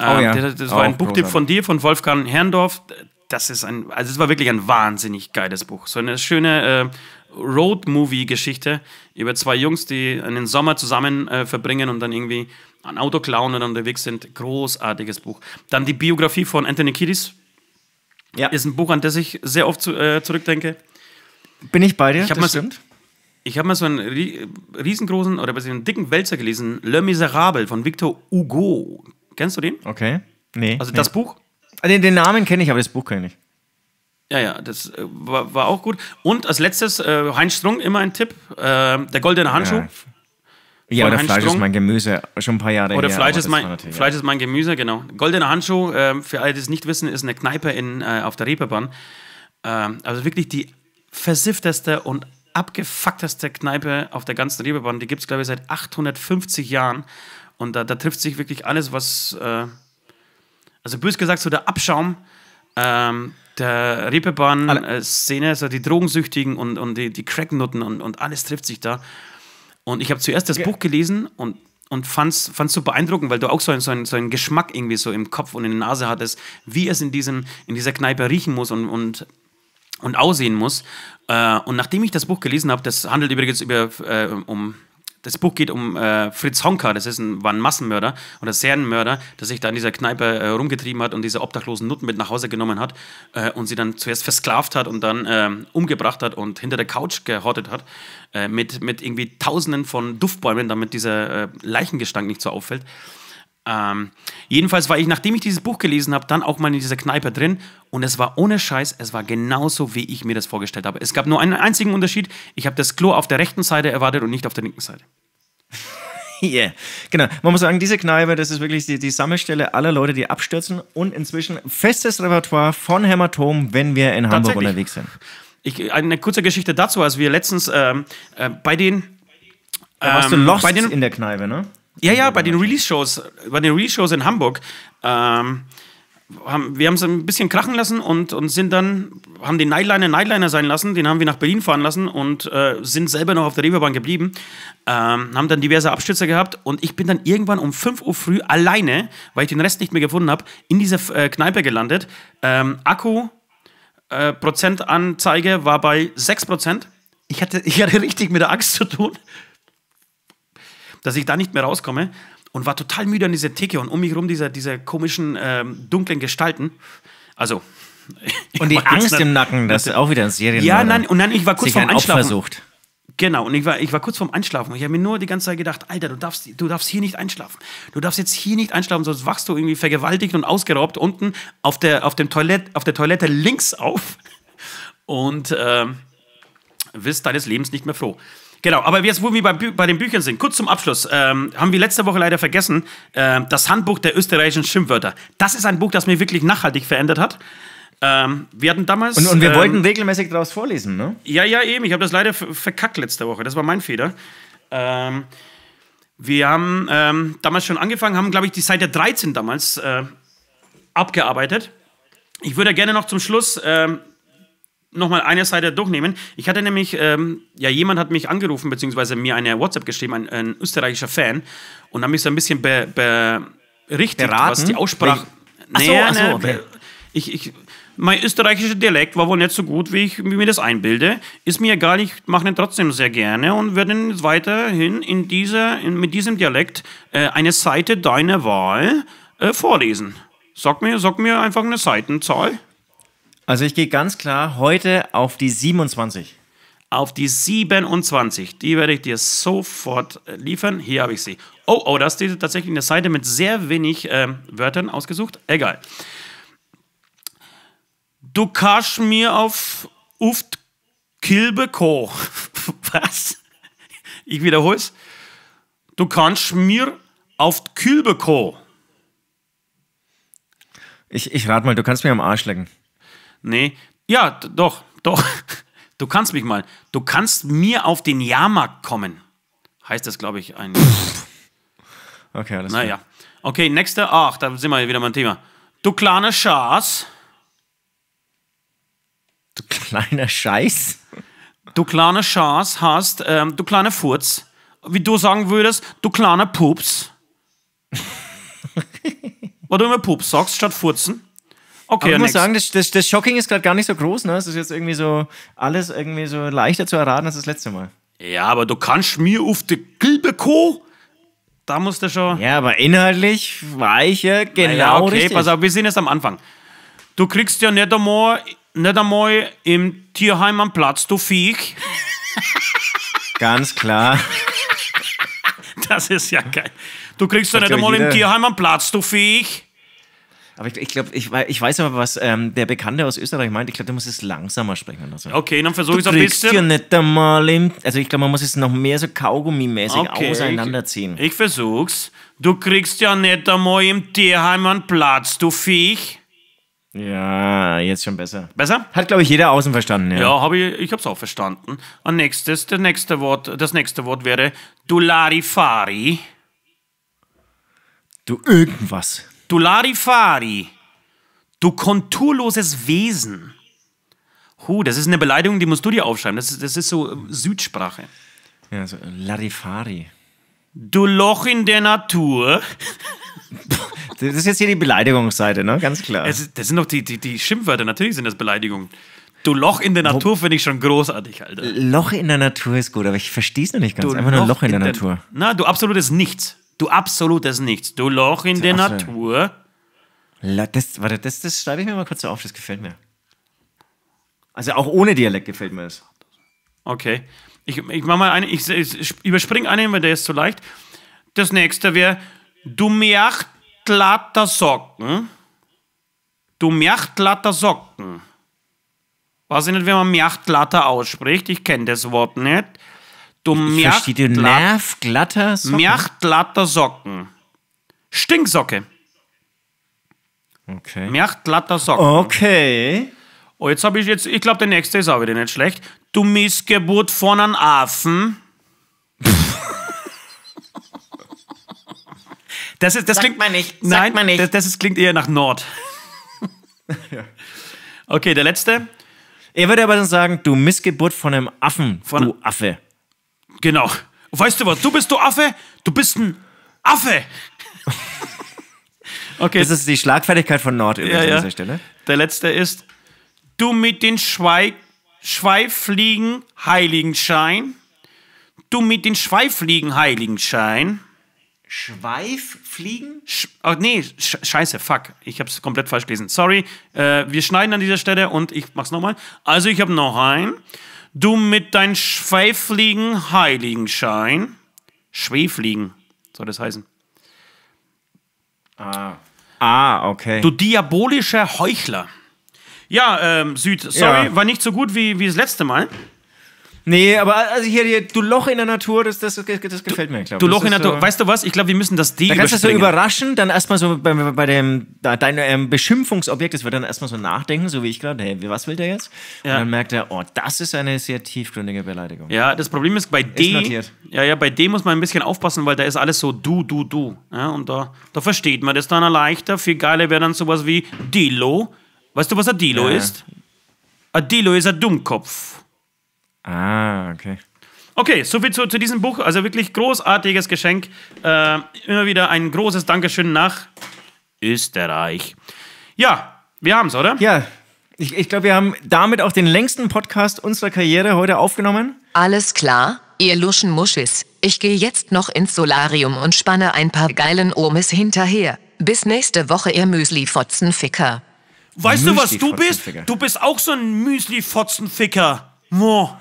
Speaker 2: Ähm, oh ja. Ähm, das, das war ein Buchtipp von dir, von Wolfgang Herrndorf. Das ist ein, also es war wirklich ein wahnsinnig geiles Buch. So eine schöne äh, Road-Movie-Geschichte über zwei Jungs, die einen Sommer zusammen äh, verbringen und dann irgendwie an Auto klauen unterwegs sind. Großartiges Buch. Dann die Biografie von Anthony Kiedis. Ja. Ist ein Buch, an das ich sehr oft zu, äh, zurückdenke.
Speaker 3: Bin ich bei dir? Ich das mal,
Speaker 2: stimmt. Ich habe mal so einen riesengroßen oder einen dicken Wälzer gelesen, Le Miserable von Victor
Speaker 3: Hugo. Kennst du den? Okay. Nee. Also nee. das Buch? Ah, den, den Namen kenne ich, aber das Buch kenne ich.
Speaker 2: Ja, ja, das äh, war, war, auch gut. Und als letztes, äh, Heinz Strung, immer ein Tipp, äh, der goldene Handschuh. Ja,
Speaker 3: ja, oder Fleisch ist mein Gemüse, schon ein paar Jahre Oder her, Fleisch, ist mein, Fleisch
Speaker 2: ist mein Gemüse, genau. Goldener Handschuh, äh, für alle, die es nicht wissen, ist eine Kneipe in, äh, auf der Reeperbahn. Äh, also wirklich die versiffteste und abgefuckteste Kneipe auf der ganzen Reeperbahn. Die gibt es, glaube ich, seit 850 Jahren. Und da, da trifft sich wirklich alles, was, äh, also bös gesagt, so der Abschaum ähm, der Reeperbahn-Szene, also die Drogensüchtigen und, und die, die Cracknutten und, und alles trifft sich da. Und ich habe zuerst das ja. Buch gelesen und und fand's, fand's so beeindruckend, weil du auch so einen, so, einen, so einen Geschmack irgendwie so im Kopf und in der Nase hattest, wie es in, diesem, in dieser Kneipe riechen muss und, und, und aussehen muss. Äh, und nachdem ich das Buch gelesen habe, das handelt übrigens über, äh, um das Buch geht um äh, Fritz Honka, das ist ein, war ein Massenmörder oder Serienmörder, der sich da in dieser Kneipe äh, rumgetrieben hat und diese obdachlosen Nutten mit nach Hause genommen hat äh, und sie dann zuerst versklavt hat und dann ähm, umgebracht hat und hinter der Couch gehortet hat äh, mit, mit irgendwie tausenden von Duftbäumen, damit dieser äh, Leichengestank nicht so auffällt. Ähm, jedenfalls war ich, nachdem ich dieses Buch gelesen habe, dann auch mal in dieser Kneipe drin und es war ohne Scheiß, es war genauso, wie ich mir das vorgestellt habe. Es gab nur einen einzigen Unterschied. Ich habe das Klo auf
Speaker 3: der rechten Seite erwartet und nicht auf der linken Seite. Yeah. Genau. Man muss sagen, diese Kneipe, das ist wirklich die, die, Sammelstelle aller Leute, die abstürzen und inzwischen festes Repertoire von Hämatom, wenn wir in Hamburg unterwegs sind. Ich, eine kurze Geschichte dazu, als wir letztens ähm,
Speaker 2: äh, bei den. Ähm, da warst du ähm, Lost den,
Speaker 3: in der Kneipe, ne?
Speaker 2: Ja, ja, bei den Release-Shows, bei den Release-Shows in Hamburg, ähm, haben, wir haben es ein bisschen krachen lassen und, und sind dann, haben den Nightliner Nightliner sein lassen, den haben wir nach Berlin fahren lassen und äh, sind selber noch auf der Reeperbahn geblieben, ähm, haben dann diverse Abstürze gehabt und ich bin dann irgendwann um 5 Uhr früh alleine, weil ich den Rest nicht mehr gefunden habe, in dieser äh, Kneipe gelandet. Ähm, Akku, äh, Prozentanzeige war bei 6%. Ich hatte, ich hatte richtig mit der Axt zu tun dass ich da nicht mehr rauskomme und war total müde an dieser Theke und um mich herum dieser, dieser komischen, ähm, dunklen Gestalten. Also.
Speaker 3: Und die Angst im Nacken, das ist auch wieder ein Serien. Ja, nein, und dann ich war kurz vorm Einschlafen. Versucht.
Speaker 2: Genau, und ich war, ich war kurz vorm Einschlafen. Ich habe mir nur die ganze Zeit gedacht, Alter, du darfst, du darfst hier nicht einschlafen. Du darfst jetzt hier nicht einschlafen, sonst wachst du irgendwie vergewaltigt und ausgeraubt unten auf der, auf dem Toilett, auf der Toilette links auf und äh, wirst deines Lebens nicht mehr froh. Genau, aber jetzt, wo wir bei, bei den Büchern sind, kurz zum Abschluss, ähm, haben wir letzte Woche leider vergessen, äh, das Handbuch der österreichischen Schimpfwörter. Das ist ein Buch, das mich wirklich nachhaltig verändert hat. Ähm, wir hatten damals. Und, und wir ähm, wollten
Speaker 3: regelmäßig daraus vorlesen, ne?
Speaker 2: Ja, ja, eben. Ich habe das leider verkackt letzte Woche. Das war mein Fehler. Ähm, wir haben ähm, damals schon angefangen, haben, glaube ich, die Seite 13 damals äh, abgearbeitet. Ich würde gerne noch zum Schluss ähm, nochmal eine Seite durchnehmen. Ich hatte nämlich, ähm, ja, jemand hat mich angerufen, beziehungsweise mir eine WhatsApp geschrieben, ein, ein österreichischer Fan, und hat mich so ein bisschen be, be, berichtet, Beraten? was die Aussprache.
Speaker 1: Welch? Nee, ach so, ach so, ne, okay.
Speaker 2: ich, ich, mein österreichischer Dialekt war wohl nicht so gut, wie ich wie mir das einbilde. Ist mir egal, ich mache ihn trotzdem sehr gerne und werde jetzt weiterhin in dieser, in, mit diesem Dialekt äh, eine Seite deiner Wahl äh, vorlesen. Sag mir, sag mir einfach eine Seitenzahl. Also ich gehe ganz klar heute auf die 27. Auf die 27, die werde ich dir sofort äh, liefern. Hier habe ich sie. Oh, oh, da ist tatsächlich eine Seite mit sehr wenig ähm, Wörtern ausgesucht. Egal. Du kannst mir auf Uft Kilbe Koch. Was?
Speaker 3: Ich wiederhole es. Du kannst mir auf Kilbe Koch. Ich, ich rate mal, du kannst mir am Arsch lecken.
Speaker 2: Nee. Ja, doch, doch. Du kannst mich mal. Du kannst mir auf den Jahrmarkt kommen. Heißt das, glaube ich, ein.
Speaker 3: Okay, alles klar. Naja.
Speaker 2: Okay, nächste. Ach, da sind wir wieder beim Thema. Du kleiner Schas. Du kleiner Scheiß. Du kleiner Schas hast, ähm, du kleiner Furz. Wie du sagen würdest, du kleiner Pups.
Speaker 3: Oder immer Pups sagst statt Furzen. Okay, Aber ich muss sagen, das, das, das Shocking ist gerade gar nicht so groß, ne? Es ist jetzt irgendwie so alles irgendwie so leichter zu erraten als das letzte Mal.
Speaker 2: Ja, aber du kannst mir auf die Gilbe Kuh. Da musst du schon. Ja, aber inhaltlich weiche, genau. Ja, okay, richtig. pass auf, wir sind jetzt am Anfang. Du kriegst ja nicht einmal, nicht einmal im Tierheim am Platz, du Viech.
Speaker 3: Ganz klar.
Speaker 2: Das ist ja geil.
Speaker 3: Du kriegst ja nicht einmal im Tierheim am Platz, du Viech. Aber ich, ich glaube, ich, ich, weiß aber, was ähm, der Bekannte aus Österreich meint. Ich glaube, du musst es langsamer sprechen. Also. Okay, dann versuche ich es ein bisschen. Ja nicht einmal im, also ich glaube, man muss es noch mehr so Kaugummi-mäßig okay, auseinanderziehen. Ich, ich versuch's. Du kriegst ja nicht einmal im Tierheim einen Platz, du Viech. Ja, jetzt schon besser. Besser? Hat, glaube ich, jeder außen verstanden, ja. Ja,
Speaker 2: hab ich, ich hab's auch verstanden. Und nächstes, der nächste Wort, das nächste Wort wäre Dularifari. Du irgendwas du Larifari, du konturloses Wesen. Huh, das ist eine Beleidigung, die musst du dir aufschreiben. Das ist, das ist so äh, Südsprache. Ja, so äh, Larifari. Du Loch in der Natur.
Speaker 3: Das ist jetzt hier die Beleidigungsseite, ne? Ganz klar. Es,
Speaker 2: das sind doch die, die, die Schimpfwörter, natürlich sind das Beleidigungen. Du Loch in der Natur finde ich schon großartig, Alter.
Speaker 3: Loch in der Natur ist gut, aber ich verstehe es noch nicht ganz. Du Einfach nur Loch in der, in der Natur.
Speaker 2: Na, du absolutes Nichts. Du absolutes Nichts. Du
Speaker 3: Loch in der Natur. La, das, warte, das, das schreibe ich mir mal kurz auf, das gefällt mir. Also auch ohne Dialekt gefällt mir das.
Speaker 2: Okay. Ich, ich mach mal eine, ich, ich überspringe einen, weil der ist zu leicht. Das nächste wäre, du mjachtlatter Socken. Du mjachtlatter Socken. Weiß ich nicht, wie man mjachtlatter ausspricht. Ich kenne das Wort nicht. Du merkst nervglatter Socken. Merchtglatter Socken. Stinksocke. Okay. Merchtglatter Socken. Okay. Oh, jetzt habe ich jetzt, ich glaube, der nächste ist auch wieder nicht schlecht. Du Missgeburt von einem Affen. das ist, das Sagt
Speaker 3: klingt mal nicht. Sagt nein, man nicht. Das, das ist, klingt eher nach Nord. Okay, der letzte. Er würde aber dann sagen, du Missgeburt von einem Affen, von du Affe.
Speaker 2: Genau. weißt du was? Du bist du Affe, du bist ein Affe.
Speaker 3: okay. Das ist die Schlagfertigkeit von Nord übrigens ja, ja. an dieser Stelle.
Speaker 2: Der letzte ist, du mit den Schweig Schweiffliegen Heiligenschein. Du mit den Schweiffliegen Heiligenschein.
Speaker 3: Schweiffliegen?
Speaker 2: Sch oh, nee, sch scheiße, fuck. Ich hab's komplett falsch gelesen. Sorry. Äh, wir schneiden an dieser Stelle und ich mach's nochmal. Also, ich hab noch einen du mit deinem schweifligen Heiligenschein. Schwefliegen soll das heißen. Ah.
Speaker 3: Ah, okay.
Speaker 2: Du diabolischer Heuchler. Ja, ähm, Süd, sorry, ja. war
Speaker 3: nicht so gut wie, wie das letzte Mal. Nee, aber also hier, hier, du Loch in der Natur, das, das, das gefällt mir, glaube ich. Du Loch in der Natur. So weißt du
Speaker 2: was? Ich glaube, wir müssen
Speaker 3: das D Da kannst du so überraschen, dann erstmal so bei, bei dem, da, dein ähm, Beschimpfungsobjekt, das wird dann erstmal so nachdenken, so wie ich gerade, hey, was will der jetzt? Ja. Und dann merkt er, oh, das ist eine sehr tiefgründige Beleidigung. Ja, das Problem ist, bei
Speaker 2: D, ist ja, ja, bei D muss man ein bisschen aufpassen, weil da ist alles so du, du, du. Ja, und da, da versteht man das dann leichter. Viel geiler wäre dann sowas wie Dilo. Weißt du, was ein Dilo ja. ist? Ein Dilo ist ein Dummkopf.
Speaker 3: Ah, okay.
Speaker 2: Okay, soviel zu, zu diesem Buch. Also wirklich großartiges Geschenk. Äh, immer wieder ein großes Dankeschön
Speaker 3: nach Österreich. Ja, wir haben's, oder? Ja. Ich, ich
Speaker 1: glaube, wir haben damit auch den längsten Podcast unserer Karriere heute aufgenommen. Alles klar, ihr luschen Muschis. Ich gehe jetzt noch ins Solarium und spanne ein paar geilen Omis hinterher. Bis nächste Woche, ihr Müsli-Fotzenficker. Weißt du, was du bist? Du
Speaker 3: bist auch so ein Müsli-Fotzenficker. Mo.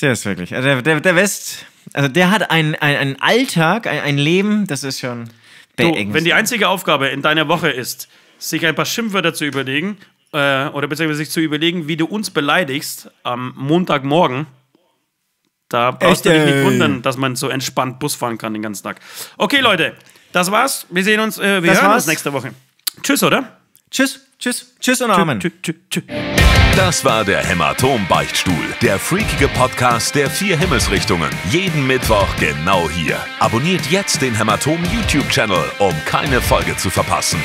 Speaker 3: Der ist wirklich. Also der, der, der West, also der hat einen, einen, Alltag, ein, ein Leben, das ist schon beängstigend. wenn die
Speaker 2: einzige Aufgabe in deiner Woche ist, sich ein paar Schimpfwörter zu überlegen äh, oder beziehungsweise sich zu überlegen, wie du uns beleidigst am Montagmorgen, da brauchst Echt, du dich nicht wundern, dass man so entspannt Bus fahren kann den ganzen Tag. Okay, Leute, das war's. Wir sehen uns, äh,
Speaker 3: wir das hören war's. uns nächste Woche. Tschüss, oder? Tschüss, tschüss, tschüss und Amen. Tschüss, tschüss, tschüss.
Speaker 2: Das war der Hämatom-Beichtstuhl, der freakige Podcast der vier Himmelsrichtungen. Jeden Mittwoch genau hier. Abonniert jetzt den Hämatom-YouTube-Channel, um keine Folge zu verpassen.